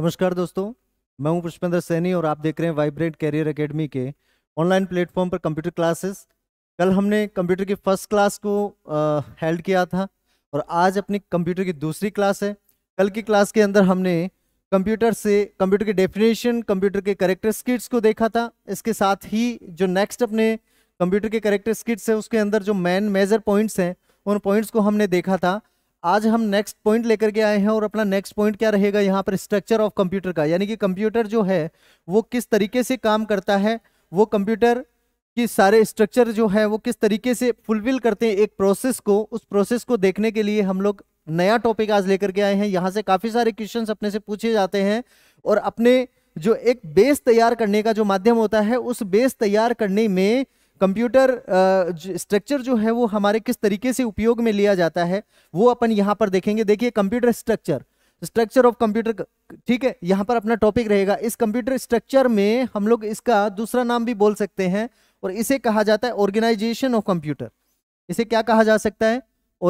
नमस्कार दोस्तों मैं हूं पुष्पेंद्र सैनी और आप देख रहे हैं वाइब्रेंट कैरियर एकेडमी के ऑनलाइन प्लेटफॉर्म पर कंप्यूटर क्लासेस कल हमने कंप्यूटर की फर्स्ट क्लास को हेल्ड किया था और आज अपनी कंप्यूटर की दूसरी क्लास है कल की क्लास के अंदर हमने कंप्यूटर से कंप्यूटर के डेफिनेशन कंप्यूटर के करेक्टर स्किट्स को देखा था इसके साथ ही जो नेक्स्ट अपने कंप्यूटर के करेक्टर स्किट्स है उसके अंदर जो मैन मेजर पॉइंट्स हैं उन पॉइंट्स को हमने देखा था आज हम नेक्स्ट पॉइंट लेकर के आए हैं और अपना नेक्स्ट पॉइंट क्या रहेगा यहाँ पर स्ट्रक्चर ऑफ कंप्यूटर का यानी कि कंप्यूटर जो है वो किस तरीके से काम करता है वो कंप्यूटर कि सारे स्ट्रक्चर जो है वो किस तरीके से फुलफिल करते हैं एक प्रोसेस को उस प्रोसेस को देखने के लिए हम लोग नया टॉपिक आज लेकर के आए हैं यहाँ से काफ़ी सारे क्वेश्चन अपने से पूछे जाते हैं और अपने जो एक बेस तैयार करने का जो माध्यम होता है उस बेस तैयार करने में कंप्यूटर स्ट्रक्चर जो है वो हमारे किस तरीके से उपयोग में लिया जाता है वो अपन यहाँ पर देखेंगे देखिए computer structure structure of computer ठीक है यहाँ पर अपना टॉपिक रहेगा इस कंप्यूटर स्ट्रक्चर में हम लोग इसका दूसरा नाम भी बोल सकते हैं और इसे कहा जाता है ऑर्गेनाइजेशन ऑफ कंप्यूटर इसे क्या कहा जा सकता है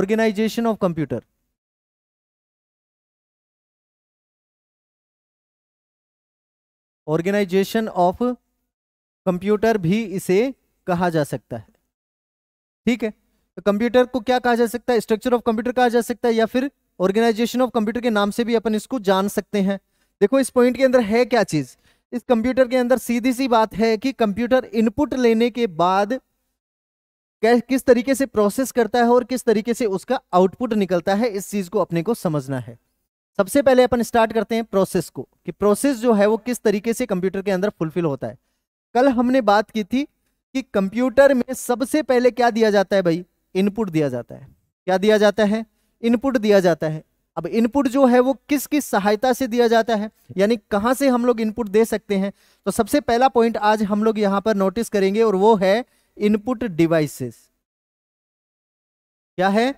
organisation of computer organisation of computer भी इसे कहा जा सकता है ठीक है तो कंप्यूटर को क्या कहा जा सकता है स्ट्रक्चर ऑफ कंप्यूटर कहा जा सकता है या फिर ऑर्गेनाइजेशन ऑफ कंप्यूटर के नाम से भी अपन इसको जान सकते हैं देखो इस पॉइंट के अंदर है क्या चीज़ इस कंप्यूटर के अंदर सीधी सी बात है कि कंप्यूटर इनपुट लेने के बाद किस तरीके से प्रोसेस करता है और किस तरीके से उसका आउटपुट निकलता है इस चीज़ को अपने को समझना है सबसे पहले अपन स्टार्ट करते हैं प्रोसेस को कि प्रोसेस जो है वो किस तरीके से कंप्यूटर के अंदर फुलफिल होता है कल हमने बात की थी कि कंप्यूटर में सबसे पहले क्या दिया जाता है भाई इनपुट दिया जाता है क्या दिया जाता है इनपुट दिया जाता है अब इनपुट जो है वो किस किस सहायता से दिया जाता है यानी कहाँ से हम लोग इनपुट दे सकते हैं तो सबसे पहला पॉइंट आज हम लोग यहाँ पर नोटिस करेंगे और वो है इनपुट डिवाइसेस क्या है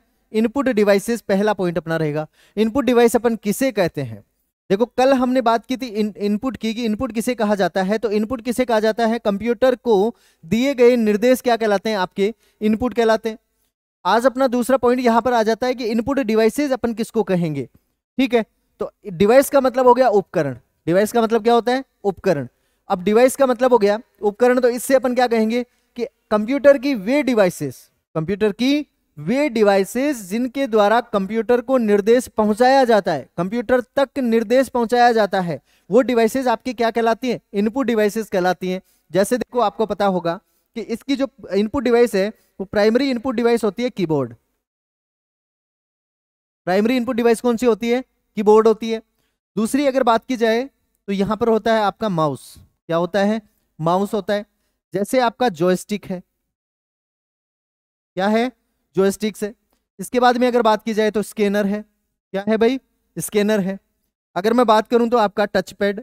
इनपुट डिवाइसेस पहला पॉइंट अपना रहेगा इनपुट डिवाइस अपन किसे कहते हैं देखो कल हमने बात की थी इनपुट की कि इनपुट किसे कहा जाता है तो इनपुट किसे कहा जाता है कंप्यूटर को दिए गए निर्देश क्या कहलाते हैं आपके इनपुट कहलाते हैं आज अपना दूसरा पॉइंट यहां पर आ जाता है कि इनपुट डिवाइसेज अपन किसको कहेंगे ठीक है तो डिवाइस का मतलब हो गया उपकरण डिवाइस का मतलब क्या होता है उपकरण अब डिवाइस का मतलब हो गया उपकरण तो इससे अपन क्या कहेंगे कि कंप्यूटर की वे डिवाइसेस कंप्यूटर की वे डिवाइसेस जिनके द्वारा कंप्यूटर को निर्देश पहुंचाया जाता है कंप्यूटर तक निर्देश पहुंचाया जाता है वो डिवाइसेस आपकी क्या कहलाती हैं इनपुट डिवाइसेस कहलाती हैं जैसे देखो आपको पता होगा कि इसकी जो इनपुट डिवाइस है वो प्राइमरी इनपुट डिवाइस होती है कीबोर्ड प्राइमरी इनपुट डिवाइस कौन सी होती है कीबोर्ड होती है दूसरी अगर बात की जाए तो यहाँ पर होता है आपका माउस क्या होता है माउस होता है जैसे आपका जॉयस्टिक है क्या है जो स्टिक्स है इसके बाद में अगर बात की जाए तो स्कैनर है क्या है भाई स्कैनर है अगर मैं बात करूं तो आपका टच पैड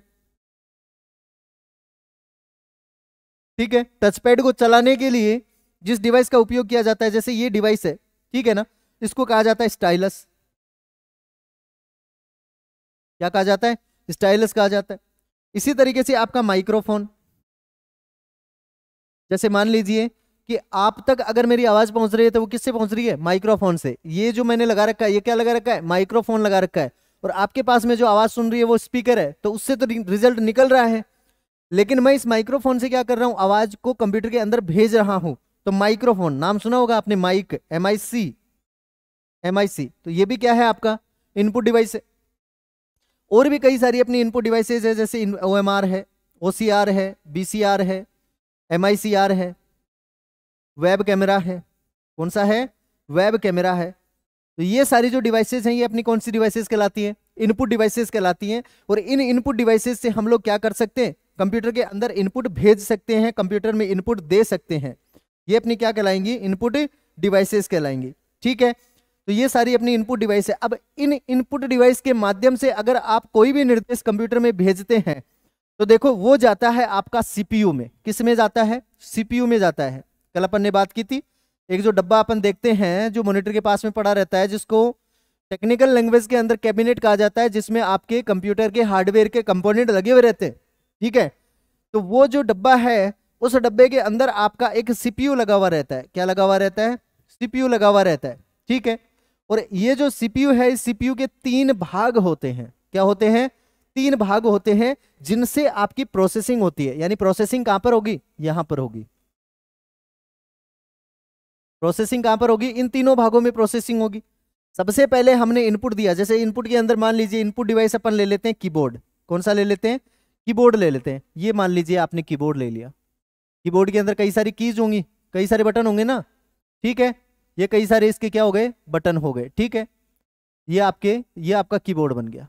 ठीक है टच पैड को चलाने के लिए जिस डिवाइस का उपयोग किया जाता है जैसे ये डिवाइस है ठीक है ना इसको कहा जाता है स्टाइलस क्या कहा जाता है स्टाइलस कहा जाता है इसी तरीके से आपका माइक्रोफोन जैसे मान लीजिए कि आप तक अगर मेरी आवाज पहुंच रही है तो वो किससे पहुंच रही है माइक्रोफोन से ये जो मैंने लगा रखा है ये क्या लगा रखा है माइक्रोफोन लगा रखा है और आपके पास में जो आवाज सुन रही है वो स्पीकर है तो उससे तो रिजल्ट निकल रहा है लेकिन मैं इस माइक्रोफोन से क्या कर रहा हूँ आवाज को कंप्यूटर के अंदर भेज रहा हूं तो माइक्रोफोन नाम सुना होगा आपने mike M I C M I C तो ये भी क्या है आपका इनपुट डिवाइस है और भी कई सारी अपनी इनपुट डिवाइसेज है जैसे ओ एम आर है ओ सी आर है बी सी आर है एम आई सी आर है वेब कैमरा है कौन सा है वेब कैमरा है तो ये सारी जो डिवाइसेज हैं ये अपनी कौन सी डिवाइसेज कहलाती हैं इनपुट डिवाइसेज कहलाती हैं और इन इनपुट डिवाइसेज से हम लोग क्या कर सकते हैं कंप्यूटर के अंदर इनपुट भेज सकते हैं कंप्यूटर में इनपुट दे सकते हैं ये अपनी क्या कहलाएंगी इनपुट डिवाइसेस कहलाएंगी ठीक है तो ये सारी अपनी इनपुट डिवाइस है अब इन इनपुट डिवाइस के माध्यम से अगर आप कोई भी निर्देश कंप्यूटर में भेजते हैं तो देखो वो जाता है आपका सीपीयू में किस में जाता है सीपीयू में जाता है कल अपन ने बात की थी एक जो डब्बा अपन देखते हैं जो मॉनिटर के पास में पड़ा रहता है जिसको टेक्निकल लैंग्वेज के अंदर कैबिनेट कहा जाता है जिसमें आपके कंप्यूटर के हार्डवेयर के कंपोनेंट लगे हुए रहते हैं ठीक है तो वो जो डब्बा है उस डब्बे के अंदर आपका एक सीपीयू लगा हुआ रहता है क्या लगा हुआ रहता है सीपीयू लगा हुआ रहता है ठीक है और ये जो सीपीयू है इस सीपीयू के तीन भाग होते हैं क्या होते हैं तीन भाग होते हैं जिनसे आपकी प्रोसेसिंग होती है यानी प्रोसेसिंग कहां पर होगी यहां पर होगी प्रोसेसिंग कहाँ पर होगी इन तीनों भागों में प्रोसेसिंग होगी सबसे पहले हमने इनपुट दिया जैसे इनपुट के अंदर मान लीजिए इनपुट डिवाइस अपन ले लेते हैं कीबोर्ड कौन सा ले लेते हैं कीबोर्ड ले लेते हैं ये मान लीजिए आपने कीबोर्ड ले लिया कीबोर्ड के अंदर कई सारी कीज होंगी कई सारे बटन होंगे ना ठीक है ये कई सारे इसके क्या हो गए बटन हो गए ठीक है ये आपके ये आपका कीबोर्ड बन गया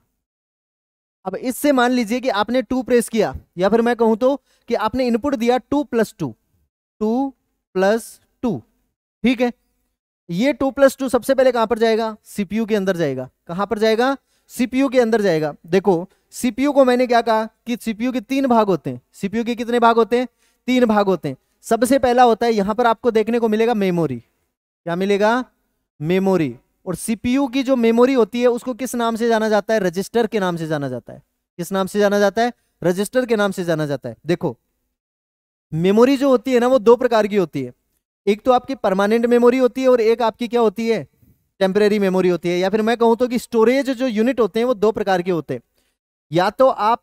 अब इससे मान लीजिए कि आपने टू प्रेस किया या फिर मैं कहूं तो कि आपने इनपुट दिया two plus two two plus two ठीक है ये टू प्लस टू सबसे पहले कहां पर जाएगा सीपीयू के अंदर जाएगा कहां पर जाएगा सीपीयू के अंदर जाएगा देखो सीपीयू को मैंने क्या कहा कि सीपीयू के तीन भाग होते हैं सीपीयू के कितने भाग होते हैं तीन भाग होते हैं सबसे पहला होता है यहां पर आपको देखने को मिलेगा मेमोरी क्या मिलेगा मेमोरी और सीपीयू की जो मेमोरी होती है उसको किस नाम से जाना जाता है रजिस्टर के नाम से जाना जाता है किस नाम से जाना जाता है रजिस्टर के नाम से जाना जाता है देखो मेमोरी जो होती है ना वो दो प्रकार की होती है एक तो आपकी परमानेंट मेमोरी होती है और एक आपकी क्या होती है टेम्परेरी मेमोरी होती है या फिर मैं कहूँ तो कि स्टोरेज जो यूनिट होते हैं वो दो प्रकार के होते हैं या तो आप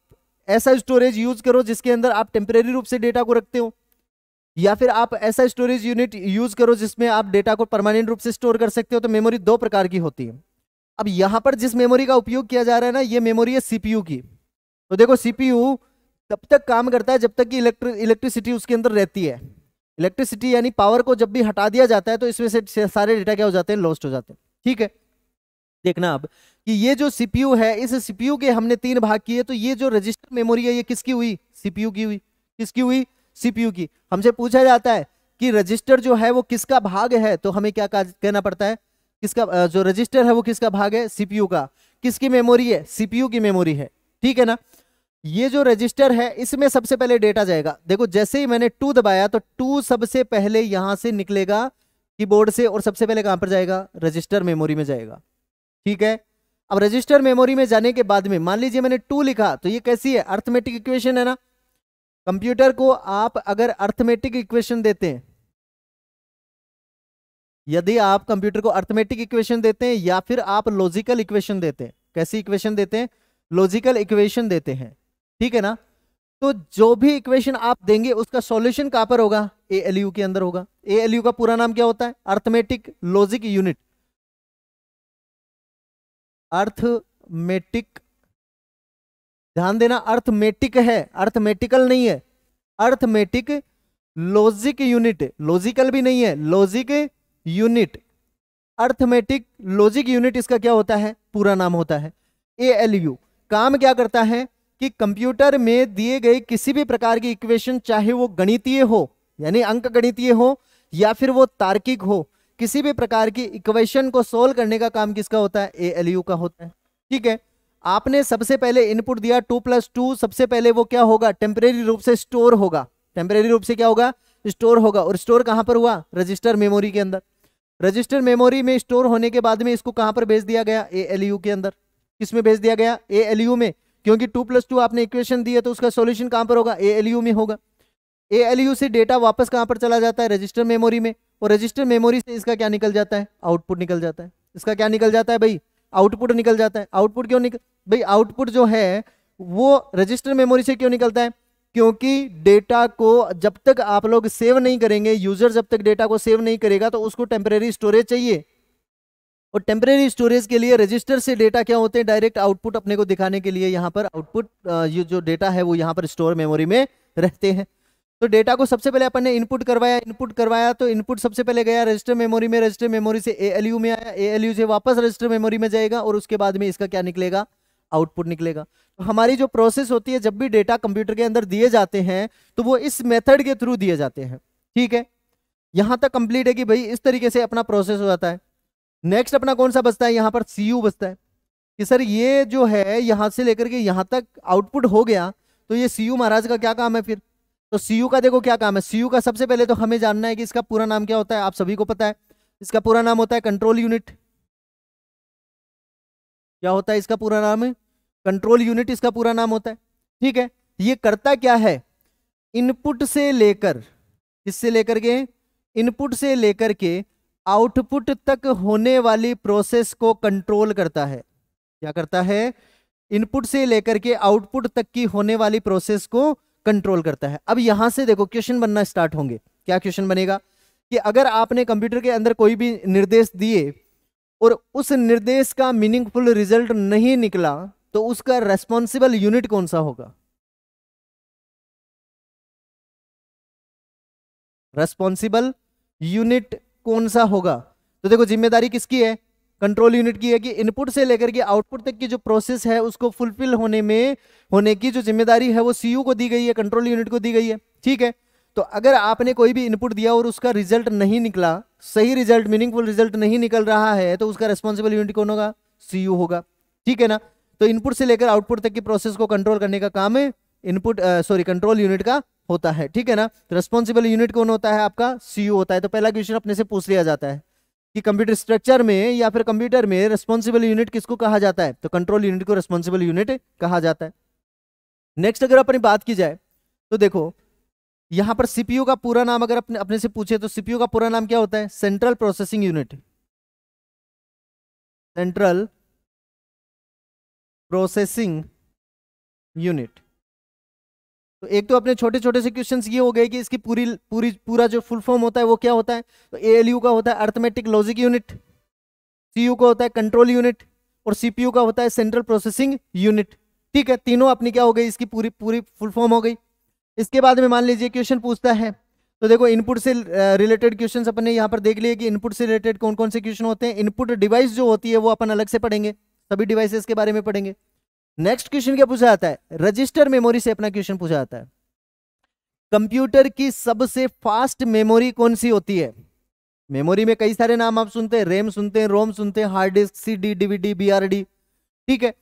ऐसा स्टोरेज यूज करो जिसके अंदर आप टेम्परेरी रूप से डेटा को रखते हो या फिर आप ऐसा स्टोरेज यूनिट यूज करो जिसमें आप डेटा को परमानेंट रूप से स्टोर कर सकते हो तो मेमोरी दो प्रकार की होती है अब यहाँ पर जिस मेमोरी का उपयोग किया जा रहा है ना ये मेमोरी है सीपीयू की तो देखो सीपीयू तब तक काम करता है जब तक कि इलेक्ट्रिसिटी उसके अंदर रहती है इलेक्ट्रिसिटी यानी पावर को जब भी हटा दिया जाता है तो इसमें से सारे डेटा क्या हो जाते हैं लॉस्ट हो जाते हैं ठीक है देखना अब कि ये जो सीपीयू है इस सीपीयू के हमने तीन भाग किए तो ये जो रजिस्टर मेमोरी है ये किसकी हुई सीपीयू की हुई किसकी हुई सीपीयू की हमसे पूछा जाता है कि रजिस्टर जो है वो किसका भाग है तो हमें क्या कहना पड़ता है किसका जो रजिस्टर है वो किसका भाग है सीपीयू का किसकी मेमोरी है सीपीयू की मेमोरी है ठीक है ना ये जो रजिस्टर है इसमें सबसे पहले डेटा जाएगा देखो जैसे ही मैंने टू दबाया तो टू सबसे पहले यहां से निकलेगा कीबोर्ड से और सबसे पहले कहां पर जाएगा रजिस्टर मेमोरी में जाएगा ठीक है अब रजिस्टर मेमोरी में जाने के बाद में मान लीजिए मैंने टू लिखा तो ये कैसी है अर्थमेटिक इक्वेशन है ना कंप्यूटर को आप अगर अर्थमेटिक इक्वेशन देते हैं यदि आप कंप्यूटर को अर्थमेटिक इक्वेशन देते हैं या फिर आप लॉजिकल इक्वेशन देते हैं कैसी इक्वेशन देते हैं लॉजिकल इक्वेशन देते हैं ठीक है ना तो जो भी इक्वेशन आप देंगे उसका सॉल्यूशन कहां पर होगा ए एल यू के अंदर होगा ए एल यू का पूरा नाम क्या होता है अर्थमेटिक लॉजिक यूनिट अर्थमेटिक ध्यान देना अर्थमेटिक है अर्थमेटिकल नहीं है अर्थमेटिक लॉजिक यूनिट लॉजिकल भी नहीं है logic unit arithmetic logic unit इसका क्या होता है पूरा नाम होता है ए एल यू काम क्या करता है कि कंप्यूटर में दिए गए किसी भी प्रकार की इक्वेशन चाहे वो गणितीय हो यानी अंक गणितीय हो या फिर वो तार्किक हो किसी भी प्रकार की इक्वेशन को सोल्व करने का काम किसका होता है ए का होता है ठीक है आपने सबसे पहले इनपुट दिया टू प्लस टू सबसे पहले वो क्या होगा टेम्परेरी रूप से स्टोर होगा टेम्परेरी रूप से क्या होगा स्टोर होगा और स्टोर कहां पर हुआ रजिस्टर मेमोरी के अंदर रजिस्टर मेमोरी में स्टोर होने के बाद में इसको कहां पर भेज दिया गया ए के अंदर किसमें भेज दिया गया ए एल यू में क्योंकि टू प्लस टू आपने इक्वेशन दिया तो उसका सोल्यूशन कहाँ पर होगा ए एल यू में होगा ए एल यू से डेटा वापस कहाँ पर चला जाता है रजिस्टर मेमोरी में और रजिस्टर मेमोरी से इसका क्या निकल जाता है आउटपुट निकल जाता है इसका क्या निकल जाता है भाई आउटपुट निकल जाता है आउटपुट क्यों निकल भाई आउटपुट जो है वो रजिस्टर मेमोरी से क्यों निकलता है क्योंकि डेटा को जब तक आप लोग सेव नहीं करेंगे यूजर जब तक डेटा को सेव नहीं करेगा तो उसको टेम्परेरी स्टोरेज चाहिए और टेम्परेरी स्टोरेज के लिए रजिस्टर से डेटा क्या होते हैं डायरेक्ट आउटपुट अपने को दिखाने के लिए यहाँ पर आउटपुट ये जो डेटा है वो यहाँ पर स्टोर मेमोरी में रहते हैं तो डेटा को सबसे पहले अपन ने इनपुट करवाया इनपुट करवाया तो इनपुट सबसे पहले गया रजिस्टर मेमोरी में रजिस्टर मेमोरी से ए में आया ए से वापस रजिस्टर मेमोरी में जाएगा और उसके बाद में इसका क्या निकलेगा आउटपुट निकलेगा तो हमारी जो प्रोसेस होती है जब भी डेटा कंप्यूटर के अंदर दिए जाते हैं तो वो इस मेथड के थ्रू दिए जाते हैं ठीक है यहां तक कंप्लीट है कि भाई इस तरीके से अपना प्रोसेस हो जाता है नेक्स्ट अपना कौन सा बचता है यहाँ पर सी यू बचता है कि सर ये जो है यहाँ से लेकर के यहाँ तक आउटपुट हो गया तो ये सी यू महाराज का क्या काम है फिर तो सी यू का देखो क्या काम है सी यू का सबसे पहले तो हमें जानना है कि इसका पूरा नाम क्या होता है आप सभी को पता है इसका पूरा नाम होता है कंट्रोल यूनिट क्या होता है इसका पूरा नाम है कंट्रोल यूनिट इसका पूरा नाम होता है ठीक है ये करता क्या है इनपुट से लेकर इससे लेकर के इनपुट से लेकर के आउटपुट तक होने वाली प्रोसेस को कंट्रोल करता है क्या करता है इनपुट से लेकर के आउटपुट तक की होने वाली प्रोसेस को कंट्रोल करता है अब यहां से देखो क्वेश्चन बनना स्टार्ट होंगे क्या क्वेश्चन बनेगा कि अगर आपने कंप्यूटर के अंदर कोई भी निर्देश दिए और उस निर्देश का मीनिंगफुल रिजल्ट नहीं निकला तो उसका रेस्पॉन्सिबल यूनिट कौन सा होगा रेस्पॉन्सिबल यूनिट कौन सा होगा तो देखो जिम्मेदारी किसकी है कंट्रोल यूनिट की है कि इनपुट से लेकर के आउटपुट तक की जो प्रोसेस है उसको फुलफिल होने में होने की जो जिम्मेदारी है वो सीयू को दी गई है कंट्रोल यूनिट को दी गई है ठीक है तो अगर आपने कोई भी इनपुट दिया और उसका रिजल्ट नहीं निकला सही रिजल्ट मीनिंगफुल रिजल्ट नहीं निकल रहा है तो उसका रिस्पॉन्सिबल यूनिट कौन होगा सीयू होगा ठीक है ना तो इनपुट से लेकर आउटपुट तक की प्रोसेस को कंट्रोल करने का काम इनपुट सॉरी कंट्रोल यूनिट का होता है ठीक है ना तो रेस्पॉन्सिबल यूनिट कौन होता है आपका सी होता है तो पहला क्वेश्चन अपने से पूछ लिया जाता है कि कंप्यूटर स्ट्रक्चर में या फिर कंप्यूटर में रेस्पॉन्सिबल यूनिट किसको कहा जाता है तो कंट्रोल यूनिट को रेस्पॉन्सिबल यूनिट कहा जाता है नेक्स्ट अगर अपनी बात की जाए तो देखो यहां पर सीपीयू का पूरा नाम अगर अपने अपने से पूछे तो सीपीयू का पूरा नाम क्या होता है central processing unit central processing unit तो एक तो अपने छोटे छोटे से क्वेश्चन ये हो गए कि इसकी पूरी पूरी पूरा जो फुल फॉर्म होता है वो क्या होता है तो ए का होता है अर्थमेटिक लॉजिक यूनिट सी का होता है कंट्रोल यूनिट और सीपीयू का होता है सेंट्रल प्रोसेसिंग यूनिट ठीक है तीनों अपनी क्या हो गई इसकी पूरी पूरी फुल फॉर्म हो गई इसके बाद में मान लीजिए क्वेश्चन पूछता है तो देखो इनपुट से रिलेटेड क्वेश्चन अपन ने यहाँ पर देख लिए कि इनपुट से रिलेटेड कौन कौन से क्वेश्चन होते हैं इनपुट डिवाइस जो होती है वो अपन अलग से पढ़ेंगे सभी डिवाइसेस के बारे में पढ़ेंगे नेक्स्ट क्वेश्चन क्या पूछा जाता है रजिस्टर मेमोरी से अपना क्वेश्चन पूछा जाता है कंप्यूटर की सबसे फास्ट मेमोरी कौन सी होती है मेमोरी में कई सारे नाम आप सुनते हैं रैम सुनते हैं रोम सुनते हैं hard disk C D DVD BRD ठीक है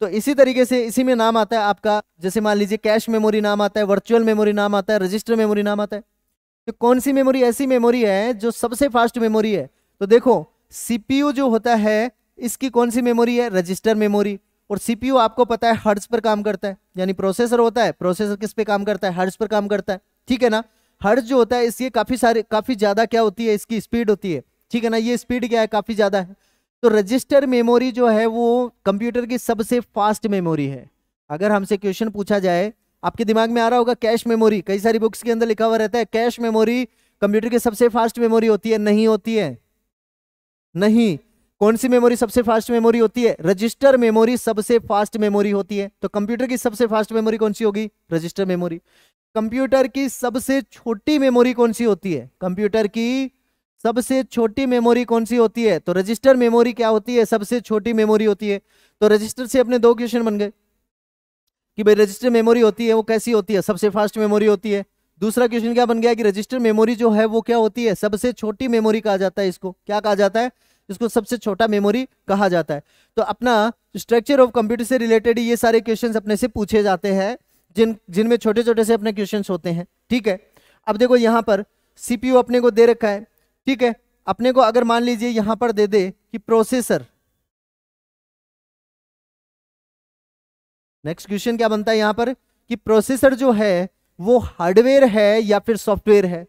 तो इसी तरीके से इसी में नाम आता है आपका जैसे मान लीजिए कैश मेमोरी नाम आता है वर्चुअल मेमोरी नाम आता है रजिस्टर मेमोरी नाम आता है तो कौन सी मेमोरी ऐसी मेमोरी है जो सबसे फास्ट मेमोरी है तो देखो सीपीयू जो होता है इसकी कौन सी मेमोरी है रजिस्टर मेमोरी और सीपीयू आपको पता है हर्ट्स पर काम करता है यानी प्रोसेसर होता है प्रोसेसर किस पे काम करता है हर्ट्स पर काम करता है ठीक है ना हर्ट्स जो होता है इसके काफ़ी सारे काफ़ी ज़्यादा क्या होती है इसकी स्पीड होती है ठीक है ना ये स्पीड क्या है काफ़ी ज़्यादा है तो रजिस्टर मेमोरी जो है वो कंप्यूटर की सबसे फास्ट मेमोरी है अगर हमसे क्वेश्चन पूछा जाए आपके दिमाग में आ रहा होगा कैश मेमोरी कई सारी बुक्स के अंदर लिखा हुआ रहता है कैश मेमोरी कंप्यूटर की सबसे फास्ट मेमोरी होती है नहीं होती है नहीं कौन सी मेमोरी सबसे फास्ट मेमोरी होती है रजिस्टर मेमोरी सबसे फास्ट मेमोरी होती है तो कंप्यूटर की सबसे फास्ट मेमोरी कौन सी होगी रजिस्टर मेमोरी कंप्यूटर की सबसे छोटी मेमोरी कौन सी होती है कंप्यूटर की सबसे छोटी मेमोरी कौन सी होती है तो रजिस्टर मेमोरी क्या होती है सबसे छोटी मेमोरी होती है तो रजिस्टर से अपने दो क्वेश्चन बन गए कि भाई रजिस्टर मेमोरी होती है वो कैसी होती है सबसे फास्ट मेमोरी होती है दूसरा क्वेश्चन क्या बन गया कि रजिस्टर मेमोरी जो है वो क्या होती है सबसे छोटी मेमोरी कहा जाता है इसको क्या कहा जाता है इसको सबसे छोटा मेमोरी कहा जाता है तो अपना स्ट्रक्चर ऑफ कंप्यूटर से रिलेटेड ये सारे क्वेश्चन अपने से पूछे जाते हैं जिन जिनमें छोटे छोटे से अपने क्वेश्चन होते हैं ठीक है अब देखो यहाँ पर सीपीयू अपने को दे रखा है ठीक है अपने को अगर मान लीजिए यहाँ पर दे दे कि प्रोसेसर नेक्स्ट क्वेश्चन क्या बनता है यहाँ पर कि प्रोसेसर जो है वो हार्डवेयर है या फिर सॉफ्टवेयर है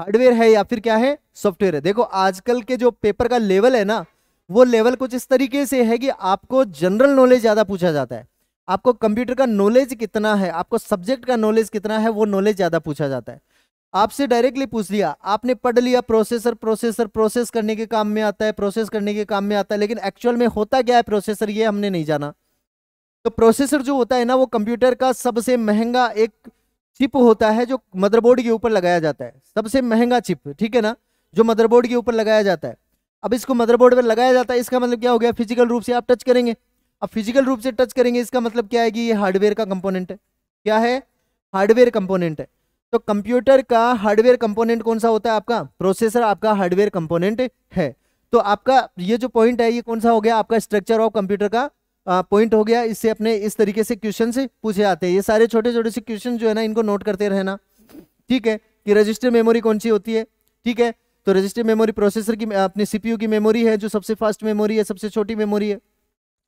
हार्डवेयर है या फिर क्या है सॉफ्टवेयर है देखो आजकल के जो पेपर का लेवल है ना वो लेवल कुछ इस तरीके से है कि आपको जनरल नॉलेज ज़्यादा पूछा जाता है आपको कंप्यूटर का नॉलेज कितना है आपको सब्जेक्ट का नॉलेज कितना है वो नॉलेज ज़्यादा पूछा जाता है आपसे डायरेक्टली पूछ लिया आपने पढ़ लिया प्रोसेसर प्रोसेसर प्रोसेस करने के काम में आता है प्रोसेस करने के काम में आता है लेकिन एक्चुअल में होता क्या है प्रोसेसर ये हमने नहीं जाना तो प्रोसेसर जो होता है ना वो कंप्यूटर का सबसे महंगा एक चिप होता है जो मदरबोर्ड के ऊपर लगाया जाता है सबसे महंगा चिप ठीक है ना जो मदरबोर्ड के ऊपर लगाया जाता है अब इसको मदरबोर्ड पर लगाया जाता है इसका मतलब क्या हो गया फिजिकल रूप से आप टच करेंगे अब फिजिकल रूप से टच करेंगे इसका मतलब क्या है कि ये हार्डवेयर का कंपोनेंट है क्या है हार्डवेयर कंपोनेंट है तो कंप्यूटर का हार्डवेयर कंपोनेंट कौन सा होता है आपका प्रोसेसर आपका हार्डवेयर कंपोनेंट है तो आपका ये जो पॉइंट है ये कौन सा हो गया आपका स्ट्रक्चर ऑफ कंप्यूटर का पॉइंट हो गया इससे अपने इस तरीके से क्वेश्चन से पूछे आते हैं ये सारे छोटे छोटे से क्वेश्चन जो है ना इनको नोट करते रहना ठीक है कि रजिस्टर मेमोरी कौन सी होती है ठीक है तो रजिस्टर मेमोरी प्रोसेसर की अपने सीपीयू की मेमोरी है जो सबसे फास्ट मेमोरी है सबसे छोटी मेमोरी है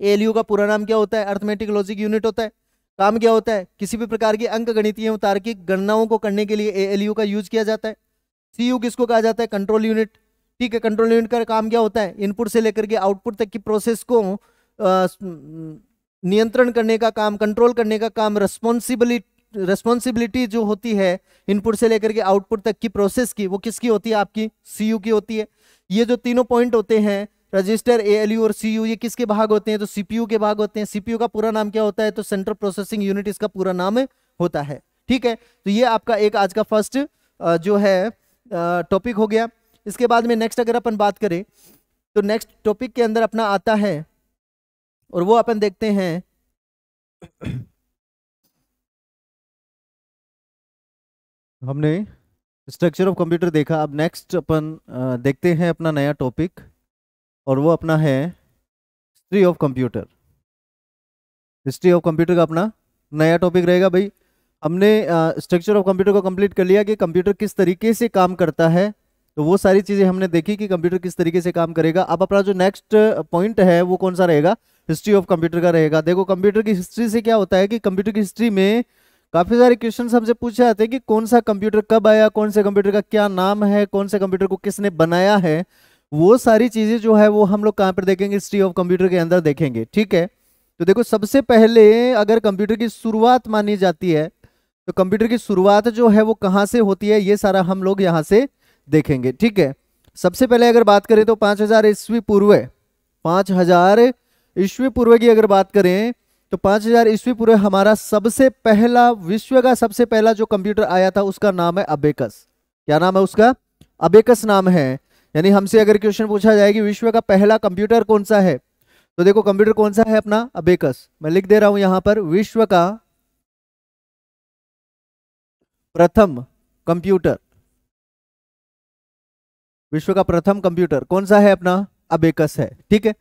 एएलयू का पूरा नाम क्या होता है अर्थमेटिक लॉजिक यूनिट होता है काम क्या होता है किसी भी प्रकार की अंक गणितीय तार्किक गणनाओं को करने के लिए एएलयू का यूज किया जाता है सी किसको कहा जाता है कंट्रोल यूनिट ठीक है कंट्रोल यूनिट का काम क्या होता है इनपुट से लेकर के आउटपुट तक की प्रोसेस को नियंत्रण करने का काम कंट्रोल करने का काम रेस्पॉन्सिबिलिटी रेस्पॉन्सिबिलिटी जो होती है इनपुट से लेकर के आउटपुट तक की प्रोसेस की वो किसकी होती है आपकी सी की होती है ये जो तीनों पॉइंट होते हैं रजिस्टर ए और सी ये किसके भाग होते हैं तो सीपीयू के भाग होते हैं सीपीयू का पूरा नाम क्या होता है तो सेंट्रल प्रोसेसिंग यूनिट इसका पूरा नाम होता है ठीक है तो ये आपका एक आज का फर्स्ट जो है टॉपिक हो गया इसके बाद में नेक्स्ट अगर अपन बात करें तो नेक्स्ट टॉपिक के अंदर अपना आता है और वो अपन देखते हैं हमने स्ट्रक्चर ऑफ कंप्यूटर देखा अब नेक्स्ट अपन देखते हैं अपना नया टॉपिक और वो अपना है history of computer history of computer का अपना नया टॉपिक रहेगा भाई हमने स्ट्रक्चर ऑफ कंप्यूटर को कंप्लीट कर लिया कि कंप्यूटर किस तरीके से काम करता है तो वो सारी चीज़ें हमने देखी कि कंप्यूटर किस तरीके से काम करेगा अब अपना जो नेक्स्ट पॉइंट है वो कौन सा रहेगा हिस्ट्री ऑफ कंप्यूटर का रहेगा देखो कंप्यूटर की हिस्ट्री से क्या होता है कि कंप्यूटर की हिस्ट्री में काफ़ी सारे क्वेश्चन हमसे पूछे जाते हैं कि कौन सा कंप्यूटर कब आया कौन से कंप्यूटर का क्या नाम है कौन से कंप्यूटर को किसने बनाया है वो सारी चीज़ें जो है वो हम लोग कहाँ पर देखेंगे हिस्ट्री ऑफ कंप्यूटर के अंदर देखेंगे ठीक है तो देखो सबसे पहले अगर कंप्यूटर की शुरुआत मानी जाती है तो कंप्यूटर की शुरुआत जो है वो कहाँ से होती है ये सारा हम लोग यहाँ से देखेंगे ठीक है सबसे पहले अगर बात करें तो 5000 ईस्वी पूर्व 5000 ईस्वी पूर्व की अगर बात करें तो 5000 ईस्वी पूर्व हमारा सबसे पहला विश्व का सबसे पहला जो कंप्यूटर आया था उसका नाम है अबेकस क्या नाम है उसका अबेकस नाम है यानी हमसे अगर क्वेश्चन पूछा जाए कि विश्व का पहला कंप्यूटर कौन सा है तो देखो कंप्यूटर कौन सा है अपना अबेकस मैं लिख दे रहा हूं यहां पर विश्व का प्रथम कंप्यूटर विश्व का प्रथम कंप्यूटर कौन सा है अपना अबेकस है ठीक है